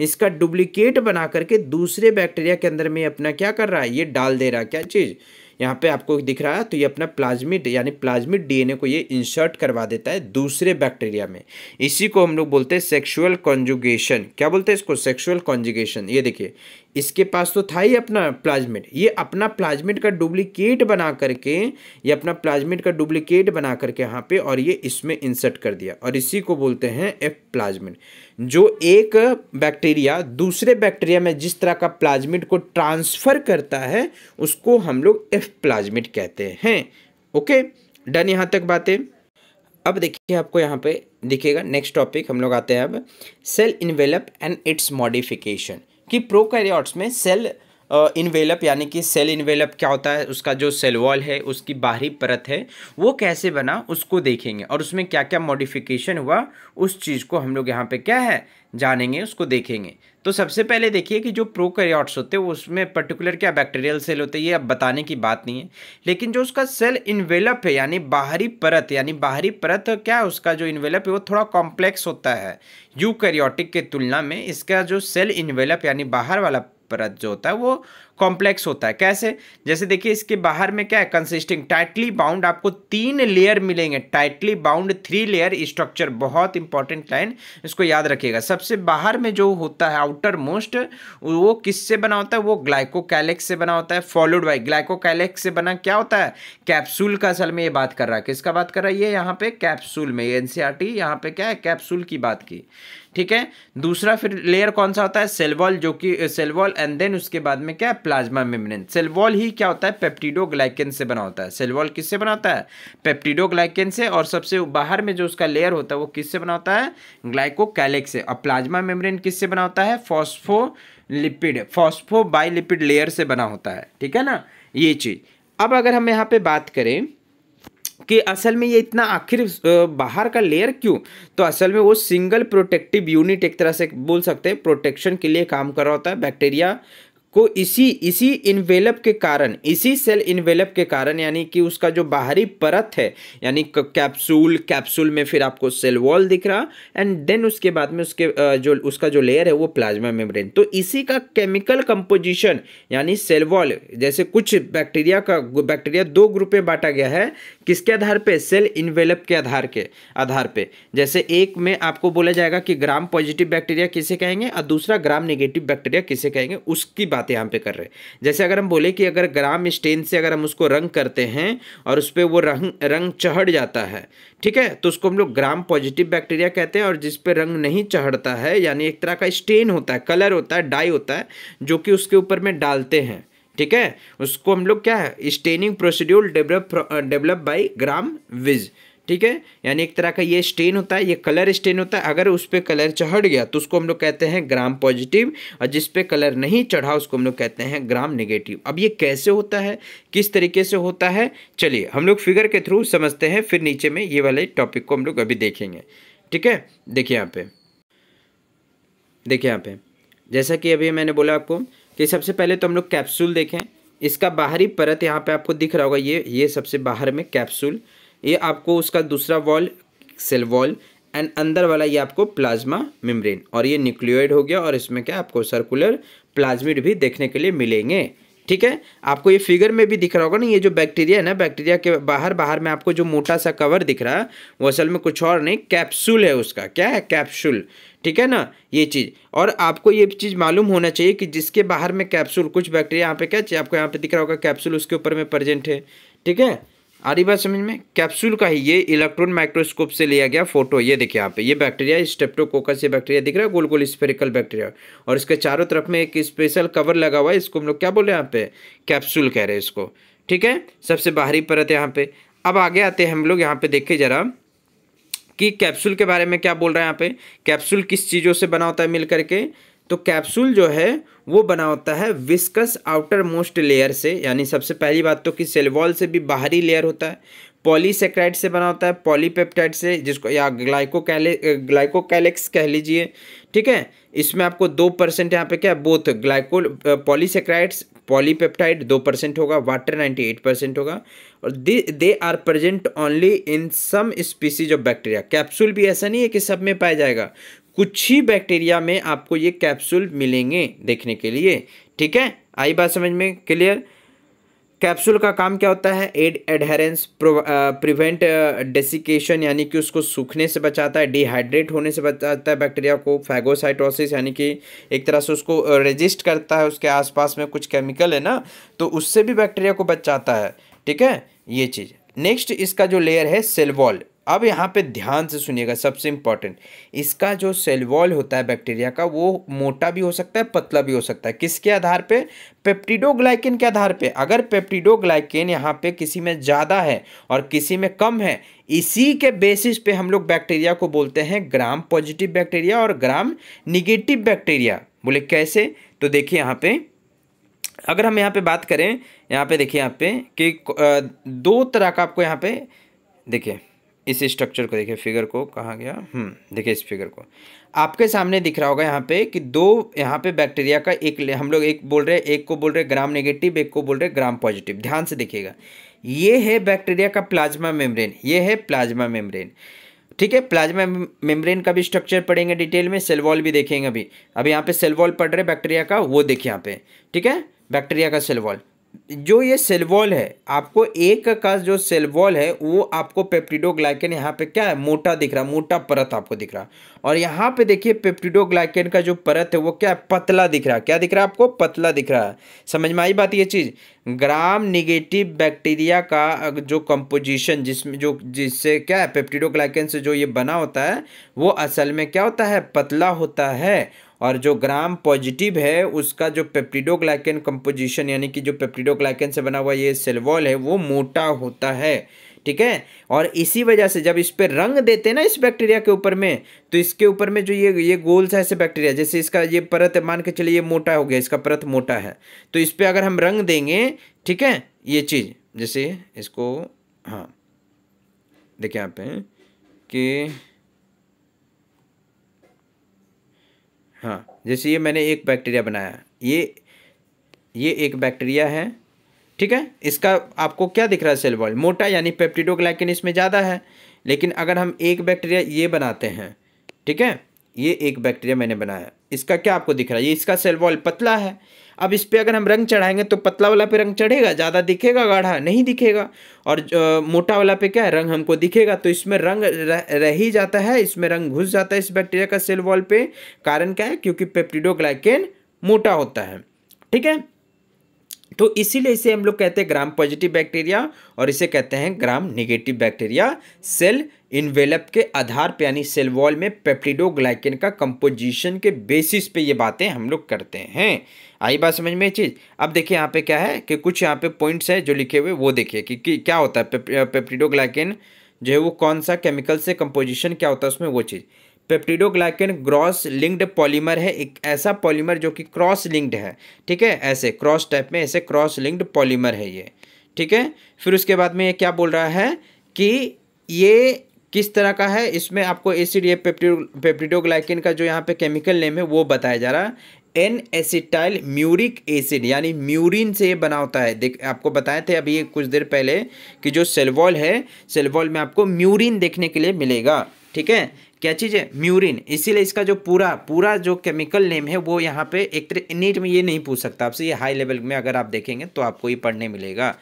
इसका डुप्लीकेट बना करके दूसरे बैक्टीरिया के अंदर में अपना क्या कर रहा है ये डाल दे रहा है क्या चीज़ यहाँ पे आपको दिख रहा है तो ये अपना प्लाज्मिड यानी प्लाज्मिड डीएनए को ये इंसर्ट करवा देता है दूसरे बैक्टीरिया में इसी को हम लोग बोलते हैं सेक्सुअल कॉन्जुगेशन क्या बोलते हैं इसको सेक्सुअल कॉन्जुगेशन ये देखिए इसके पास तो था ही अपना प्लाज्मेट ये अपना प्लाज्मेट का डुप्लीकेट बना करके ये अपना प्लाज्मेट का डुप्लीकेट बना करके यहाँ पे और ये इसमें इंसर्ट कर दिया और इसी को बोलते हैं एफ प्लाज्मेट जो एक बैक्टीरिया दूसरे बैक्टीरिया में जिस तरह का प्लाज्मेट को ट्रांसफ़र करता है उसको हम लोग एफ प्लाज्मेट कहते हैं ओके डन यहाँ तक बातें अब देखिए आपको यहाँ पे दिखेगा नेक्स्ट टॉपिक हम लोग आते हैं अब cell envelope and its modification कि प्रोकैरियोट्स में सेल इन्वेलप यानी कि सेल इन्वेलप क्या होता है उसका जो सेल वॉल है उसकी बाहरी परत है वो कैसे बना उसको देखेंगे और उसमें क्या क्या मॉडिफिकेशन हुआ उस चीज़ को हम लोग यहाँ पे क्या है जानेंगे उसको देखेंगे तो सबसे पहले देखिए कि जो प्रोकैरियोट्स होते हैं उसमें पर्टिकुलर क्या बैक्टीरियल सेल होते हैं ये अब बताने की बात नहीं है लेकिन जो उसका सेल इन्वेलप है यानी बाहरी परत यानी बाहरी परत क्या है उसका जो इन्वेलप है वो थोड़ा कॉम्प्लेक्स होता है यूकैरियोटिक के तुलना में इसका जो सेल इन्वेलप यानी बाहर वाला परत जो होता है वो कॉम्प्लेक्स होता है कैसे जैसे देखिए इसके बाहर में क्या है कंसिस्टिंग टाइटली बाउंड आपको तीन लेयर मिलेंगे tightly bound three layer structure बहुत इंपॉर्टेंट लाइन इसको याद रखिएगा सबसे बाहर में जो होता है आउटर मोस्ट वो किससे बना होता है वो ग्लाइकोकैलेक्स से बना होता है फॉलोड बाई ग्लाइकोकैलेक्स से बना क्या होता है कैप्सूल का असल में ये बात कर रहा है किसका बात कर रहा है ये यहाँ पे कैप्सूल में एन सी e यहाँ पे क्या है कैप्सूल की बात की ठीक है दूसरा फिर लेयर कौन सा होता है सेलवॉल जो कि सेलवॉल एंड देन उसके बाद में क्या है प्लाज्मा मेम्ब्रेन सेल वॉल ही क्या होता है पेप्टिडोग्लाइकेन से बना होता है सेल वॉल किससे बना होता है पेप्टिडोग्लाइकेन से और सबसे बाहर में जो उसका लेयर होता है वो किससे बना होता है ग्लाइकोकैलिक से और प्लाज्मा मेम्ब्रेन किससे बना होता है phospho lipid phospho bilipid layer से बना होता है ठीक है ना ये चीज़ अब अगर हम यहाँ पे बात करें कि असल में ये इतना आखिर बाहर का लेयर क्यों तो असल में वो सिंगल प्रोटेक्टिव यूनिट एक तरह से बोल सकते हैं प्रोटेक्शन के लिए काम कर रहा होता है बैक्टीरिया को इसी इसी इन्वेलप के कारण इसी सेल इन्वेलप के कारण यानी कि उसका जो बाहरी परत है यानी कैप्सूल कैप्सूल में फिर आपको सेल वॉल दिख रहा एंड देन उसके बाद में उसके जो उसका जो लेयर है वो प्लाज्मा मेम्ब्रेन तो इसी का केमिकल कंपोजिशन यानी सेल वॉल जैसे कुछ बैक्टीरिया का बैक्टीरिया दो ग्रुप में बांटा गया है किसके आधार पर सेल इन्वेलप के आधार के आधार पर जैसे एक में आपको बोला जाएगा कि ग्राम पॉजिटिव बैक्टीरिया किसे कहेंगे और दूसरा ग्राम निगेटिव बैक्टीरिया किसे कहेंगे उसकी बात बात यहाँ पे कर रहे हैं जैसे अगर हम बोले कि अगर ग्राम स्टेन से अगर हम उसको रंग करते हैं और उस पर वो रंग रंग चढ़ जाता है ठीक है तो उसको हम लोग ग्राम पॉजिटिव बैक्टीरिया कहते हैं और जिस पर रंग नहीं चढ़ता है यानी एक तरह का स्टेन होता है कलर होता है डाई होता है जो कि उसके ऊपर में डालते हैं ठीक है उसको हम लोग क्या है staining procedure develop develop by Gram विज़ ठीक है यानी एक तरह का ये स्टेन होता है ये कलर स्टेन होता है अगर उस पर कलर चढ़ गया तो उसको हम लोग कहते हैं ग्राम पॉजिटिव और जिस पे कलर नहीं चढ़ा उसको हम लोग कहते हैं ग्राम नेगेटिव अब ये कैसे होता है किस तरीके से होता है चलिए हम लोग फिगर के थ्रू समझते हैं फिर नीचे में ये वाले टॉपिक को हम लोग अभी देखेंगे ठीक है देखिए यहाँ पे देखिए यहाँ पे जैसा कि अभी मैंने बोला आपको कि सबसे पहले तो हम लोग कैप्सूल देखें इसका बाहरी परत यहाँ पे आपको दिख रहा होगा ये ये सबसे बाहर में कैप्सूल ये आपको उसका दूसरा वॉल सेल वॉल एंड अंदर वाला ये आपको प्लाज्मा मेम्ब्रेन और ये न्यूक्लियोइड हो गया और इसमें क्या आपको सर्कुलर प्लाज्मिड भी देखने के लिए मिलेंगे ठीक है आपको ये फिगर में भी दिख रहा होगा ना ये जो बैक्टीरिया है ना बैक्टीरिया के बाहर बाहर में आपको जो मोटा सा कवर दिख रहा है वो असल में कुछ और नहीं कैप्सूल है उसका क्या है कैप्सूल ठीक है ना ये चीज़ और आपको ये चीज़ मालूम होना चाहिए कि जिसके बाहर में कैप्सूल कुछ बैक्टीरिया यहाँ पे क्या चाहिए आपको यहाँ पे दिख रहा होगा कैप्सूल उसके ऊपर में प्रजेंट है ठीक है आ रही बात समझ में कैप्सूल का ही ये इलेक्ट्रॉन माइक्रोस्कोप से लिया गया फोटो ये देखिए यहाँ पे ये बैक्टीरिया स्टेप्टोकोकस ये बैक्टीरिया दिख रहा है गोल गोल स्पेरिकल बैक्टीरिया और इसके चारों तरफ में एक स्पेशल कवर लगा हुआ है इसको हम लोग क्या बोले यहाँ पे कैप्सूल कह रहे हैं इसको ठीक है सबसे बाहरी परत यहाँ पे अब आगे आते हैं हम लोग यहाँ पे देखे जरा कि कैप्सूल के बारे में क्या बोल रहे हैं यहाँ पे कैप्सूल किस चीज़ों से बना होता है मिल करके तो कैप्सूल जो है वो बना होता है विस्कस आउटर मोस्ट लेयर से यानी सबसे पहली बात तो कि सेलवॉल से भी बाहरी लेयर होता है पॉलीसेक्राइड से बना होता है पॉलीपेप्टाइड से जिसको या ग्लाइको कैले ग्लाइकोकैलेक्स कह लीजिए ठीक है इसमें आपको दो परसेंट यहाँ पे क्या बोथ ग्लाइको पॉलीसेक्राइड्स पॉलीपेप्टाइड दो परसेंट होगा वाटर नाइन्टी एट परसेंट होगा और they they are present only in some species of bacteria capsule भी ऐसा नहीं है कि सब में पाया जाएगा कुछ ही बैक्टीरिया में आपको ये कैप्सूल मिलेंगे देखने के लिए ठीक है आई बात समझ में क्लियर कैप्सूल का काम क्या होता है एड एडहेरेंस प्रिवेंट डेसिकेशन यानी कि उसको सूखने से बचाता है डिहाइड्रेट होने से बचाता है बैक्टीरिया को फैगोसाइटोसिस यानी कि एक तरह से उसको रेजिस्ट uh, करता है उसके आसपास में कुछ केमिकल है ना तो उससे भी बैक्टीरिया को बचाता है ठीक है ये चीज़ नेक्स्ट इसका जो लेयर है सेलवॉल अब यहाँ पे ध्यान से सुनिएगा सबसे इम्पॉर्टेंट इसका जो सेल वॉल होता है बैक्टीरिया का वो मोटा भी हो सकता है पतला भी हो सकता है किसके आधार पे पेप्टिडोग्लाइकिन के आधार पे अगर पेप्टिडोग्लाइकिन यहाँ पे किसी में ज़्यादा है और किसी में कम है इसी के बेसिस पे हम लोग बैक्टीरिया को बोलते हैं ग्राम पॉजिटिव बैक्टीरिया और ग्राम निगेटिव बैक्टीरिया बोले कैसे तो देखिए यहाँ पर अगर हम यहाँ पर बात करें यहाँ पर देखिए यहाँ पे कि दो तरह का आपको यहाँ पर देखिए इस स्ट्रक्चर को देखिए फिगर को कहा गया हम्म देखिए इस फिगर को आपके सामने दिख रहा होगा यहाँ पे कि दो यहाँ पे बैक्टीरिया का एक हम लोग एक बोल रहे हैं एक को बोल रहे हैं ग्राम नेगेटिव एक को बोल रहे ग्राम पॉजिटिव ध्यान से देखिएगा ये है बैक्टीरिया का प्लाज्मा मेम्ब्रेन ये है प्लाज्मा मेम्ब्रेन ठीक है प्लाज्मा मेम्ब्रेन का भी स्ट्रक्चर पढ़ेंगे डिटेल में सेलवॉल भी देखेंगे अभी अभी यहाँ पे सेलवॉल पढ़ रहे बैक्टीरिया का वो देखिए यहाँ पे ठीक है बैक्टीरिया का सेलवॉल जो ये सेलवॉल है आपको एक का जो सेलवॉल है वो आपको पेप्टिडोग्लाइकन यहाँ पे क्या है मोटा दिख रहा है मोटा परत आपको दिख रहा और यहाँ पे देखिए पेप्टिडोग्लाइकन का जो परत है वो क्या है पतला दिख रहा है क्या दिख रहा है आपको पतला दिख रहा है समझ में आई बात ये चीज़ ग्राम निगेटिव बैक्टीरिया का जो कंपोजिशन जिसमें जो जिससे क्या है पेप्टिडोग्लाइकन से जो ये बना होता है वो असल में क्या होता है पतला होता है और जो ग्राम पॉजिटिव है उसका जो पेप्टिडोग्लाइकन कंपोजिशन यानी कि जो पेप्टिडोग्लाइकन से बना हुआ ये सेलवॉल है वो मोटा होता है ठीक है और इसी वजह से जब इस पर रंग देते हैं ना इस बैक्टीरिया के ऊपर में तो इसके ऊपर में जो ये ये गोल सा ऐसे बैक्टीरिया जैसे इसका ये परत मान के चलिए ये मोटा हो गया इसका परत मोटा है तो इस पर अगर हम रंग देंगे ठीक है ये चीज़ जैसे इसको हाँ देखिए यहाँ पे कि हाँ जैसे ये मैंने एक बैक्टीरिया बनाया ये ये एक बैक्टीरिया है ठीक है इसका आपको क्या दिख रहा है सेल वॉल मोटा यानी पेप्टिडोग्लाइकिन इसमें ज़्यादा है लेकिन अगर हम एक बैक्टीरिया ये बनाते हैं ठीक है ये एक बैक्टीरिया मैंने बनाया इसका क्या आपको दिख रहा है ये इसका सेल वॉल पतला है अब इस पर अगर हम रंग चढ़ाएंगे तो पतला वाला पे रंग चढ़ेगा ज़्यादा दिखेगा गाढ़ा नहीं दिखेगा और मोटा वाला पे क्या है रंग हमको दिखेगा तो इसमें रंग रह, ही जाता है इसमें रंग घुस जाता है इस बैक्टीरिया का सेल वॉल पे कारण क्या है क्योंकि पेप्टिडोग्लाइकेन मोटा होता है ठीक है तो इसीलिए इसे हम लोग कहते हैं ग्राम पॉजिटिव बैक्टीरिया और इसे कहते हैं gram negative bacteria cell envelope के आधार पर यानी सेल वॉल में पेप्टिडोग्लाइकिन का कंपोजिशन के बेसिस पे ये बातें हम लोग करते हैं आई बात समझ में चीज़ अब देखिए यहाँ पे क्या है कि कुछ यहाँ पे पॉइंट्स हैं जो लिखे हुए वो देखिए कि, कि क्या होता है पेप्टिडोग्लाइकिन जो है वो कौन सा केमिकल से कंपोजिशन क्या होता है उसमें वो चीज़ पेप्टिडोग्लाइकन ग्रॉस लिंक्ड पॉलीमर है एक ऐसा पॉलीमर जो कि क्रॉस लिंक्ड है ठीक है ऐसे क्रॉस टाइप में ऐसे क्रॉस लिंक्ड पॉलीमर है ये ठीक है फिर उसके बाद में ये क्या बोल रहा है कि ये किस तरह का है इसमें आपको एसिड ये पेप्टिडोग्लाइकिन का जो यहाँ पे केमिकल नेम है वो बताया जा रहा है एन एसिटाइल म्यूरिक एसिड यानी म्यूरिन से ये बना होता है देख आपको बताए थे अभी कुछ देर पहले कि जो सेलवॉल है सेलवॉल में आपको म्यूरिन देखने के लिए मिलेगा ठीक है क्या चीज़ है म्यूरिन इसीलिए इसका जो पूरा पूरा जो केमिकल नेम है वो यहाँ पे एक तरह नीट में ये नहीं पूछ सकता आपसे ये हाई लेवल में अगर आप देखेंगे तो आपको ये पढ़ने मिलेगा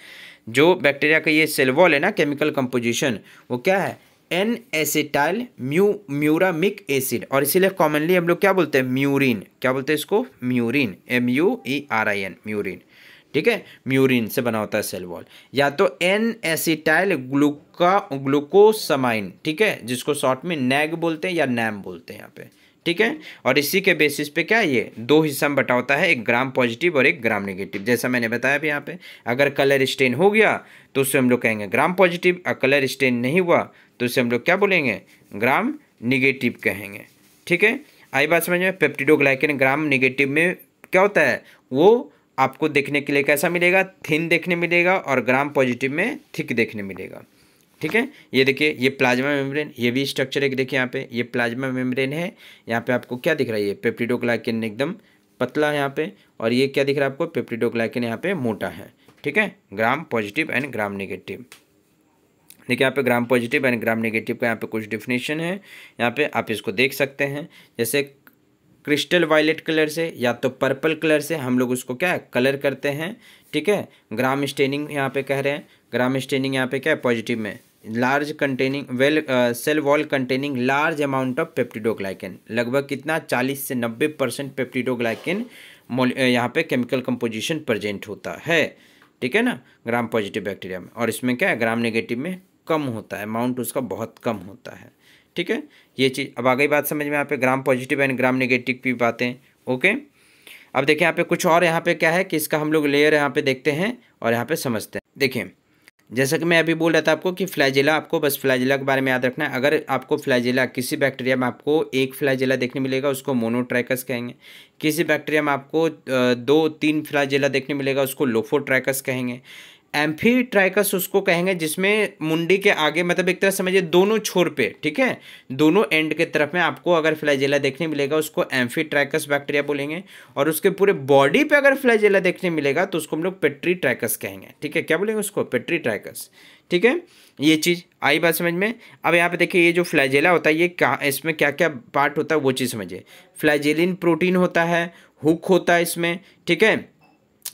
जो बैक्टीरिया का ये सेलवॉल है ना केमिकल कंपोजिशन वो क्या है N acetyl mu muramic acid और इसीलिए कॉमनली हम लोग क्या बोलते हैं म्यूरिन क्या बोलते हैं इसको murein M U E R I N murein ठीक है म्यूरिन से बना होता है सेल वॉल या तो एन एसिटाइल ग्लूका ग्लूकोसमाइन ठीक है जिसको शॉर्ट में नैग बोलते हैं या नैम बोलते हैं यहाँ पे ठीक है और इसी के बेसिस पे क्या ये दो हिस्सा में बटा होता है एक ग्राम पॉजिटिव और एक ग्राम नेगेटिव जैसा मैंने बताया भी यहाँ पे अगर कलर स्टेन हो गया तो उसे हम लोग कहेंगे ग्राम पॉजिटिव और कलर स्टेन नहीं हुआ तो उसे हम लोग क्या बोलेंगे ग्राम निगेटिव कहेंगे ठीक है आई बात समझ में पेप्टिडोग्लाइकिन ग्राम निगेटिव में क्या होता है वो आपको देखने के लिए कैसा मिलेगा थिन देखने मिलेगा और ग्राम पॉजिटिव में थिक देखने मिलेगा ठीक है ये देखिए ये प्लाज्मा मेम्ब्रेन ये भी स्ट्रक्चर है देखिए यहाँ पे ये प्लाज्मा मेम्ब्रेन है यहाँ पे आपको क्या दिख रहा है ये पेप्टिडोग्लाइकिन एकदम पतला है यहाँ पे और ये क्या दिख रहा है आपको पेप्टिडोग्लाइकिन यहाँ पे मोटा है ठीक है gram positive and gram negative देखिए यहाँ पे gram positive and gram negative का यहाँ पे कुछ डिफिनेशन है यहाँ पे आप इसको देख सकते हैं जैसे क्रिस्टल वायलेट कलर से या तो पर्पल कलर से हम लोग उसको क्या है कलर करते हैं ठीक है ग्राम स्टेनिंग यहाँ पे कह रहे हैं ग्राम स्टेनिंग यहाँ पे क्या है पॉजिटिव में large containing well cell wall containing large amount of peptidoglycan लगभग कितना चालीस से नब्बे परसेंट पेप्टिडोग्लाइकन यहाँ पे केमिकल कंपोजिशन प्रेजेंट होता है ठीक है ना ग्राम पॉजिटिव बैक्टीरिया में और इसमें क्या है ग्राम नेगेटिव में कम होता है अमाउंट उसका बहुत कम होता है ठीक है ये चीज़ अब आ गई बात समझ में यहाँ पे gram positive and gram negative की बातें ओके अब देखिए यहाँ पे कुछ और यहाँ पे क्या है कि इसका हम लोग लेयर यहाँ पे देखते हैं और यहाँ पे समझते हैं देखिए जैसा कि मैं अभी बोल रहा था आपको कि फ्लाइजिला आपको बस फ्लाइजिला के बारे में याद रखना है अगर आपको फ्लाइजिला किसी बैक्टीरिया में आपको एक फ्लाइजिला देखने मिलेगा उसको मोनोट्रैकस कहेंगे किसी बैक्टीरिया में आपको दो तीन फ्लाइजिला देखने मिलेगा उसको लोफोट्रैकस कहेंगे एम्फी ट्राइकस उसको कहेंगे जिसमें मुंडी के आगे मतलब एक तरह समझिए दोनों छोर पे ठीक है दोनों एंड के तरफ में आपको अगर फ्लैजेला देखने मिलेगा उसको एम्फी ट्राइकस बैक्टीरिया बोलेंगे और उसके पूरे बॉडी पे अगर फ्लैजेला देखने मिलेगा तो उसको हम लोग पेट्री ट्राइकस कहेंगे ठीक है क्या बोलेंगे उसको पेट्री ट्राइकस ठीक है ये चीज़ आई बात समझ में अब यहाँ पे देखिए ये जो फ्लैजेला होता है ये क्या इसमें क्या क्या पार्ट होता है वो चीज़ समझिए फ्लैजेलिन प्रोटीन होता है हुक होता है इसमें ठीक है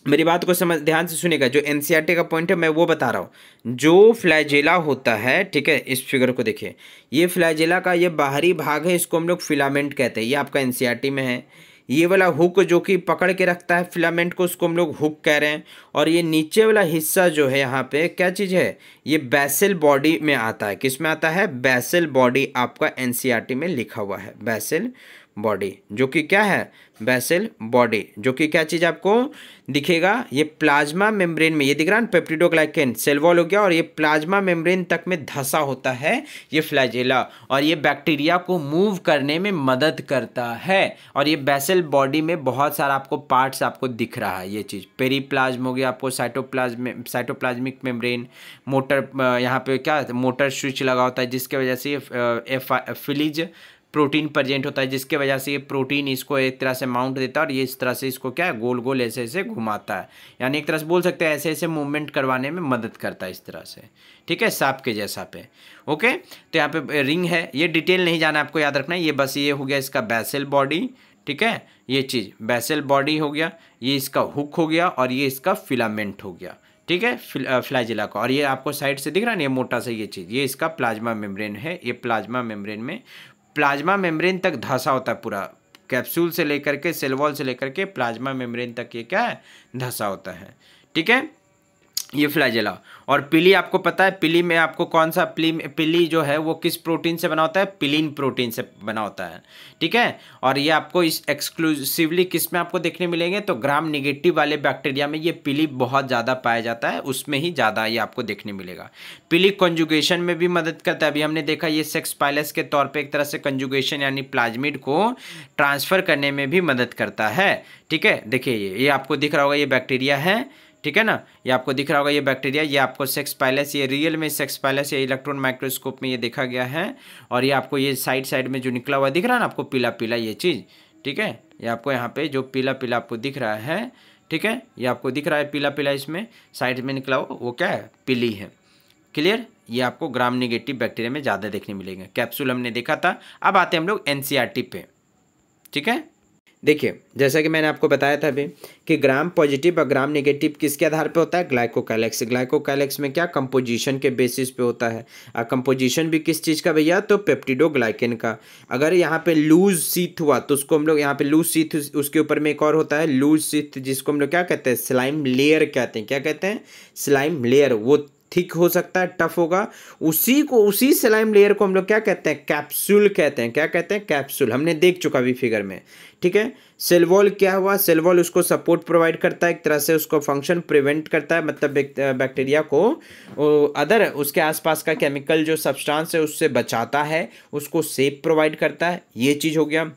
मेरी बात को समझ ध्यान से सुनेगा जो एन e का पॉइंट है मैं वो बता रहा हूँ जो फ्लैजेला होता है ठीक है इस फिगर को देखिए ये फ्लैजेला का ये बाहरी भाग है इसको हम लोग फिलामेंट कहते हैं ये आपका एन e में है ये वाला हुक जो कि पकड़ के रखता है फिलामेंट को उसको हम लोग हुक कह रहे हैं और ये नीचे वाला हिस्सा जो है यहाँ पे क्या चीज़ है ये बैसल बॉडी में आता है किस में आता है बैसल बॉडी आपका एन e में लिखा हुआ है बैसल बॉडी जो कि क्या है वैसेल बॉडी जो कि क्या चीज़ आपको दिखेगा ये प्लाज्मा मेम्ब्रेन में ये दिख रहा है पेप्टिडोग्लाइकेन सेलवॉल हो गया और ये प्लाज्मा मेम्ब्रेन तक में धसा होता है ये फ्लैजेला और ये बैक्टीरिया को मूव करने में मदद करता है और ये बेसल बॉडी में बहुत सारा आपको पार्ट्स आपको दिख रहा है ये चीज़ पेरी हो गया आपको साइटोप्लाज्म साइटोप्लाज्मिक मेम्ब्रेन मोटर यहाँ पे क्या मोटर स्विच लगा होता है जिसके वजह से फिलिज प्रोटीन प्रजेंट होता है जिसके वजह से ये प्रोटीन इसको एक तरह से माउंट देता है और ये इस तरह से इसको क्या है गोल गोल ऐसे ऐसे घुमाता है यानी एक तरह से बोल सकते हैं ऐसे ऐसे मूवमेंट करवाने में मदद करता है इस तरह से ठीक है सांप के जैसा पे ओके तो यहाँ पे रिंग है ये डिटेल नहीं जाना आपको याद रखना है ये बस ये हो गया इसका बैसल बॉडी ठीक है ये चीज़ बैसल बॉडी हो गया ये इसका हुक हो गया और ये इसका फिलामेंट हो गया ठीक है फ्लाजिला का और ये आपको साइड से दिख रहा है ना ये मोटा सा ये चीज़ ये इसका प्लाज्मा मेम्ब्रेन है ये प्लाज्मा मेम्ब्रेन में प्लाज्मा मेम्ब्रेन तक धसा होता है पूरा कैप्सूल से लेकर के सेलवॉल से लेकर के प्लाज्मा मेम्ब्रेन तक ये क्या है धसा होता है ठीक है ये फ्लैजेला और पिली आपको पता है पिली में आपको कौन सा पिली पिली जो है वो किस प्रोटीन से बना होता है पिलिन प्रोटीन से बना होता है ठीक है और ये आपको इस एक्सक्लूसिवली किस में आपको देखने मिलेंगे तो ग्राम निगेटिव वाले बैक्टीरिया में ये पिली बहुत ज़्यादा पाया जाता है उसमें ही ज़्यादा ये आपको देखने मिलेगा पिली कंजुगेशन में भी मदद करता है अभी हमने देखा ये सेक्स पायलस के तौर पर एक तरह से कंजुगेशन यानी प्लाज्मिड को ट्रांसफ़र करने में भी मदद करता है ठीक है देखिए ये ये आपको दिख रहा होगा ये बैक्टीरिया है ठीक है ना ये आपको दिख रहा होगा ये बैक्टीरिया ये आपको सेक्स पैलेस ये रियल में सेक्स पैलेस या इलेक्ट्रॉन माइक्रोस्कोप में ये देखा गया है और ये आपको ये साइड साइड में जो निकला हुआ दिख रहा है ना आपको पीला पीला ये चीज़ ठीक है ये आपको यहाँ पे जो पीला पीला आपको दिख रहा है ठीक है ये आपको दिख रहा है पीला पीला इसमें साइड में निकला हुआ वो क्या है पीली है क्लियर ये आपको ग्राम निगेटिव बैक्टीरिया में ज़्यादा देखने मिलेंगे कैप्सूल हमने देखा था अब आते हैं हम लोग एन e पे ठीक है देखिए जैसा कि मैंने आपको बताया था अभी कि ग्राम पॉजिटिव और ग्राम नेगेटिव किसके आधार पे होता है ग्लाइकोकैलेक्स ग्लाइकोकैलेक्स में क्या कंपोजिशन के बेसिस पे होता है और कंपोजिशन भी किस चीज़ का भैया तो ग्लाइकिन का अगर यहाँ पे लूज सीथ हुआ तो उसको हम लोग यहाँ पे लूज सीथ उसके ऊपर में एक और होता है लूज सीथ जिसको हम लोग क्या कहते हैं स्लाइम लेयर कहते हैं क्या कहते हैं स्लाइम लेयर वो थिक हो सकता है टफ होगा उसी को उसी सलाइम लेयर को हम लोग क्या कहते हैं कैप्सूल कहते हैं क्या कहते हैं कैप्सूल हमने देख चुका अभी फिगर में ठीक है सेलवॉल क्या हुआ सेलवॉल उसको सपोर्ट प्रोवाइड करता है एक तरह से उसको फंक्शन प्रिवेंट करता है मतलब बैक्टीरिया को अदर उसके आसपास का केमिकल जो सब्सटेंस है उससे बचाता है उसको सेफ प्रोवाइड करता है ये चीज़ हो गया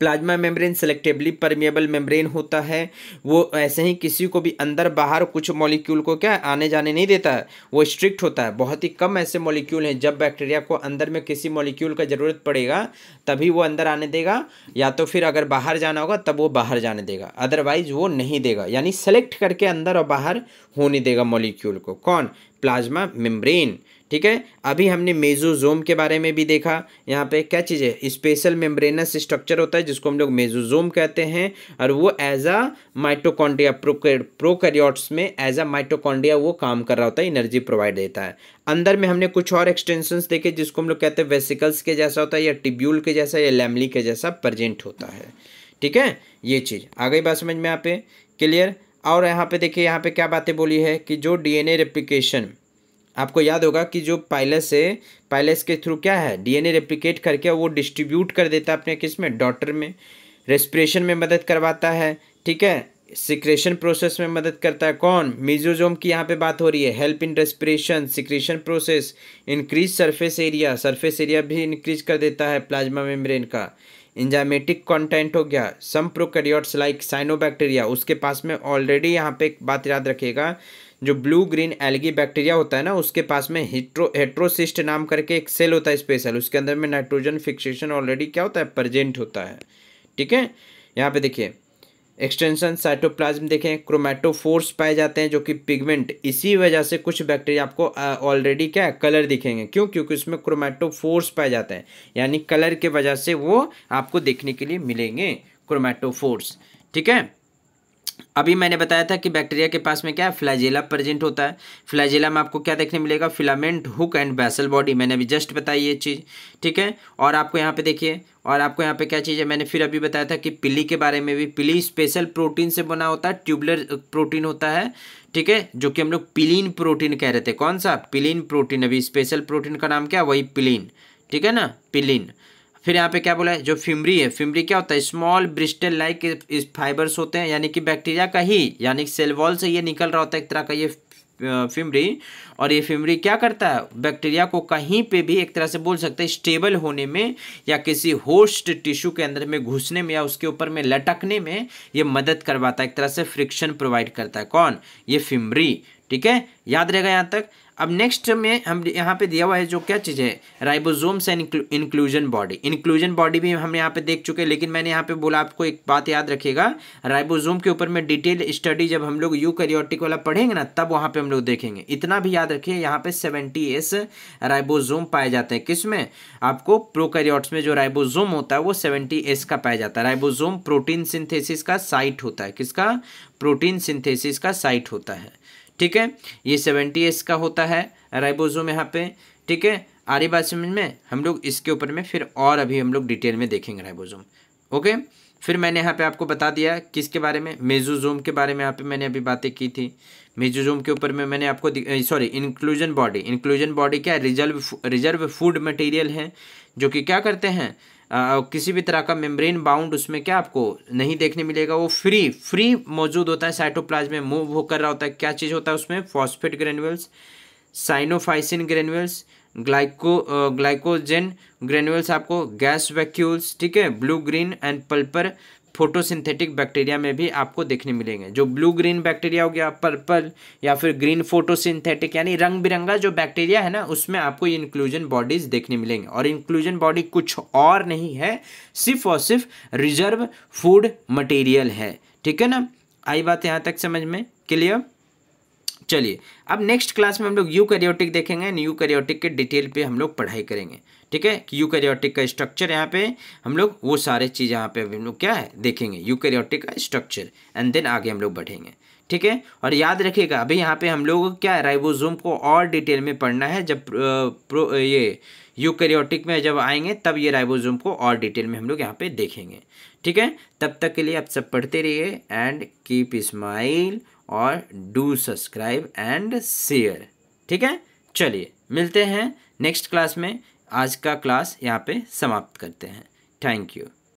plasma membrane selectively permeable membrane होता है वो ऐसे ही किसी को भी अंदर बाहर कुछ मॉलिक्यूल को क्या आने जाने नहीं देता है वो स्ट्रिक्ट होता है बहुत ही कम ऐसे मॉलिक्यूल हैं जब बैक्टीरिया को अंदर में किसी मॉलिक्यूल का ज़रूरत पड़ेगा तभी वो अंदर आने देगा या तो फिर अगर बाहर जाना होगा तब वो बाहर जाने देगा अदरवाइज वो नहीं देगा यानी सेलेक्ट करके अंदर और बाहर होने देगा मॉलिक्यूल को कौन प्लाज्मा मेम्ब्रेन ठीक है अभी हमने मेजोजोम के बारे में भी देखा यहाँ पे क्या चीज़ है स्पेशल मेम्ब्रेनस स्ट्रक्चर होता है जिसको हम लोग मेजोजोम कहते हैं और वो एज अ माइटोकॉन्ड्रिया प्रोकैरियोट्स में एज अ माइटोकॉन्ड्रिया वो काम कर रहा होता है एनर्जी प्रोवाइड देता है अंदर में हमने कुछ और एक्सटेंशंस देखे जिसको हम लोग कहते हैं वेसिकल्स के जैसा होता है या टिब्यूल के जैसा या लैमली के जैसा प्रजेंट होता है ठीक है ये चीज़ आ गई बात समझ में यहाँ पे क्लियर और यहाँ पे देखिए यहाँ पे क्या बातें बोली है कि जो डीएनए रेप्लिकेशन आपको याद होगा कि जो पाइलस है पाइलस के थ्रू क्या है डीएनए रेप्लिकेट करके वो डिस्ट्रीब्यूट कर देता है अपने किस में डॉटर में रेस्पिरेशन में मदद करवाता है ठीक है सिक्रेशन प्रोसेस में मदद करता है कौन मीजोजोम की यहाँ पे बात हो रही है help in respiration secretion process increase surface area surface area भी इंक्रीज कर देता है प्लाज्मा मेम्ब्रेन का इंजामेटिक कंटेंट हो गया सम प्रोकैरियोट्स लाइक साइनोबैक्टीरिया उसके पास में ऑलरेडी यहाँ पे एक बात याद रखिएगा जो ब्लू ग्रीन एलगी बैक्टीरिया होता है ना उसके पास में हिट्रो हेट्रोसिस्ट नाम करके एक सेल होता है स्पेशल उसके अंदर में नाइट्रोजन फिक्सेशन ऑलरेडी क्या होता है प्रजेंट होता है ठीक है यहाँ पे देखिए एक्सटेंशन साइटोप्लाज्म देखें क्रोमेटोफोर्स पाए जाते हैं जो कि पिगमेंट इसी वजह से कुछ बैक्टीरिया आपको ऑलरेडी क्या है कलर दिखेंगे क्यों क्योंकि उसमें क्रोमेटोफोर्स पाए जाते हैं यानी कलर के वजह से वो आपको देखने के लिए मिलेंगे क्रोमेटोफोर्स ठीक है अभी मैंने बताया था कि बैक्टीरिया के पास में क्या है फ्लैजेला प्रेजेंट होता है फ्लैजेला में आपको क्या देखने मिलेगा filament hook and basal body मैंने अभी जस्ट बताई ये चीज़ ठीक है और आपको यहाँ पे देखिए और आपको यहाँ पे क्या चीज़ है मैंने फिर अभी बताया था कि पिली के बारे में भी पिली स्पेशल प्रोटीन से बना होता है ट्यूबलर प्रोटीन होता है ठीक है जो कि हम लोग पिलीन प्रोटीन कह रहे थे कौन सा पिलीन प्रोटीन अभी स्पेशल प्रोटीन का नाम क्या वही पिलीन ठीक है ना पिलीन फिर यहाँ पे क्या बोला है जो फिमरी है फिमरी क्या होता है स्मॉल ब्रिस्टल लाइक फाइबर्स होते हैं यानी कि बैक्टीरिया का ही यानी सेल वॉल से ये निकल रहा होता है एक तरह का ये फिमरी और ये फिमरी क्या करता है बैक्टीरिया को कहीं पे भी एक तरह से बोल सकते हैं स्टेबल होने में या किसी होस्ट टिश्यू के अंदर में घुसने में या उसके ऊपर में लटकने में ये मदद करवाता है एक तरह से फ्रिक्शन प्रोवाइड करता है कौन ये फिमरी ठीक है याद रहेगा यहाँ तक अब नेक्स्ट में हम यहाँ पे दिया हुआ है जो क्या चीज़ है ribosomes and inclusion body inclusion body भी हम यहाँ पे देख चुके हैं लेकिन मैंने यहाँ पे बोला आपको एक बात याद रखिएगा राइबोसोम के ऊपर में डिटेल स्टडी जब हम लोग यूकैरियोटिक वाला पढ़ेंगे ना तब वहाँ पे हम लोग देखेंगे इतना भी याद रखिए यहाँ पे सेवेंटी एस राइबोसोम पाए जाते हैं किस में आपको प्रोकैरियोट्स में जो राइबोसोम होता है वो सेवेंटी एस का पाया जाता है राइबोसोम प्रोटीन सिंथेसिस का साइट होता है किसका प्रोटीन सिंथेसिस का साइट होता है ठीक है ये सेवेंटी एस का होता है राइबोजोम यहाँ पे ठीक है आ रही बात समझ में हम लोग इसके ऊपर में फिर और अभी हम लोग डिटेल में देखेंगे राइबोजोम ओके फिर मैंने यहाँ पे आपको बता दिया किसके बारे में मेजोजोम के बारे में यहाँ पे मैंने अभी बातें की थी मेजोजोम के ऊपर में मैंने आपको sorry inclusion body inclusion body क्या रिजर्व रिजर्व फूड मटेरियल है जो कि क्या करते हैं आ, किसी भी तरह का मेम्ब्रेन बाउंड उसमें क्या आपको नहीं देखने मिलेगा वो फ्री फ्री मौजूद होता है साइटोप्लाज में मूव होकर रहा होता है क्या चीज़ होता है उसमें phosphate granules cyanophycin granules glyco glycogen granules आपको गैस वैक्यूल्स ठीक है blue green and purple photosynthetic bacteria में भी आपको देखने मिलेंगे जो ब्लू ग्रीन बैक्टीरिया हो गया पर्पल या फिर ग्रीन फोटोसिंथेटिक यानी रंग बिरंगा जो बैक्टीरिया है ना उसमें आपको ये इंक्लूजन बॉडीज देखने मिलेंगे और इंक्लूजन बॉडी कुछ और नहीं है सिर्फ और सिर्फ रिजर्व फूड मटेरियल है ठीक है ना आई बात यहाँ तक समझ में क्लियर चलिए अब नेक्स्ट क्लास में हम लोग यू करियोटिक देखेंगे यू करियोटिक के डिटेल पर हम लोग पढ़ाई करेंगे ठीक है कि यूकैरियोटिक का स्ट्रक्चर यहाँ पे हम लोग वो सारे चीज़ यहाँ पे हम लोग क्या है देखेंगे यूकैरियोटिक का स्ट्रक्चर एंड देन आगे हम लोग बढ़ेंगे ठीक है और याद रखिएगा अभी यहाँ पे हम लोग क्या है राइबोसोम को और डिटेल में पढ़ना है जब प्रो ये यूकैरियोटिक में जब आएंगे तब ये राइबोसोम को और डिटेल में हम लोग यहाँ पे देखेंगे ठीक है तब तक के लिए आप सब पढ़ते रहिए एंड कीप स्माइल और डू सब्सक्राइब एंड शेयर ठीक है चलिए मिलते हैं नेक्स्ट क्लास में आज का क्लास यहाँ पे समाप्त करते हैं थैंक यू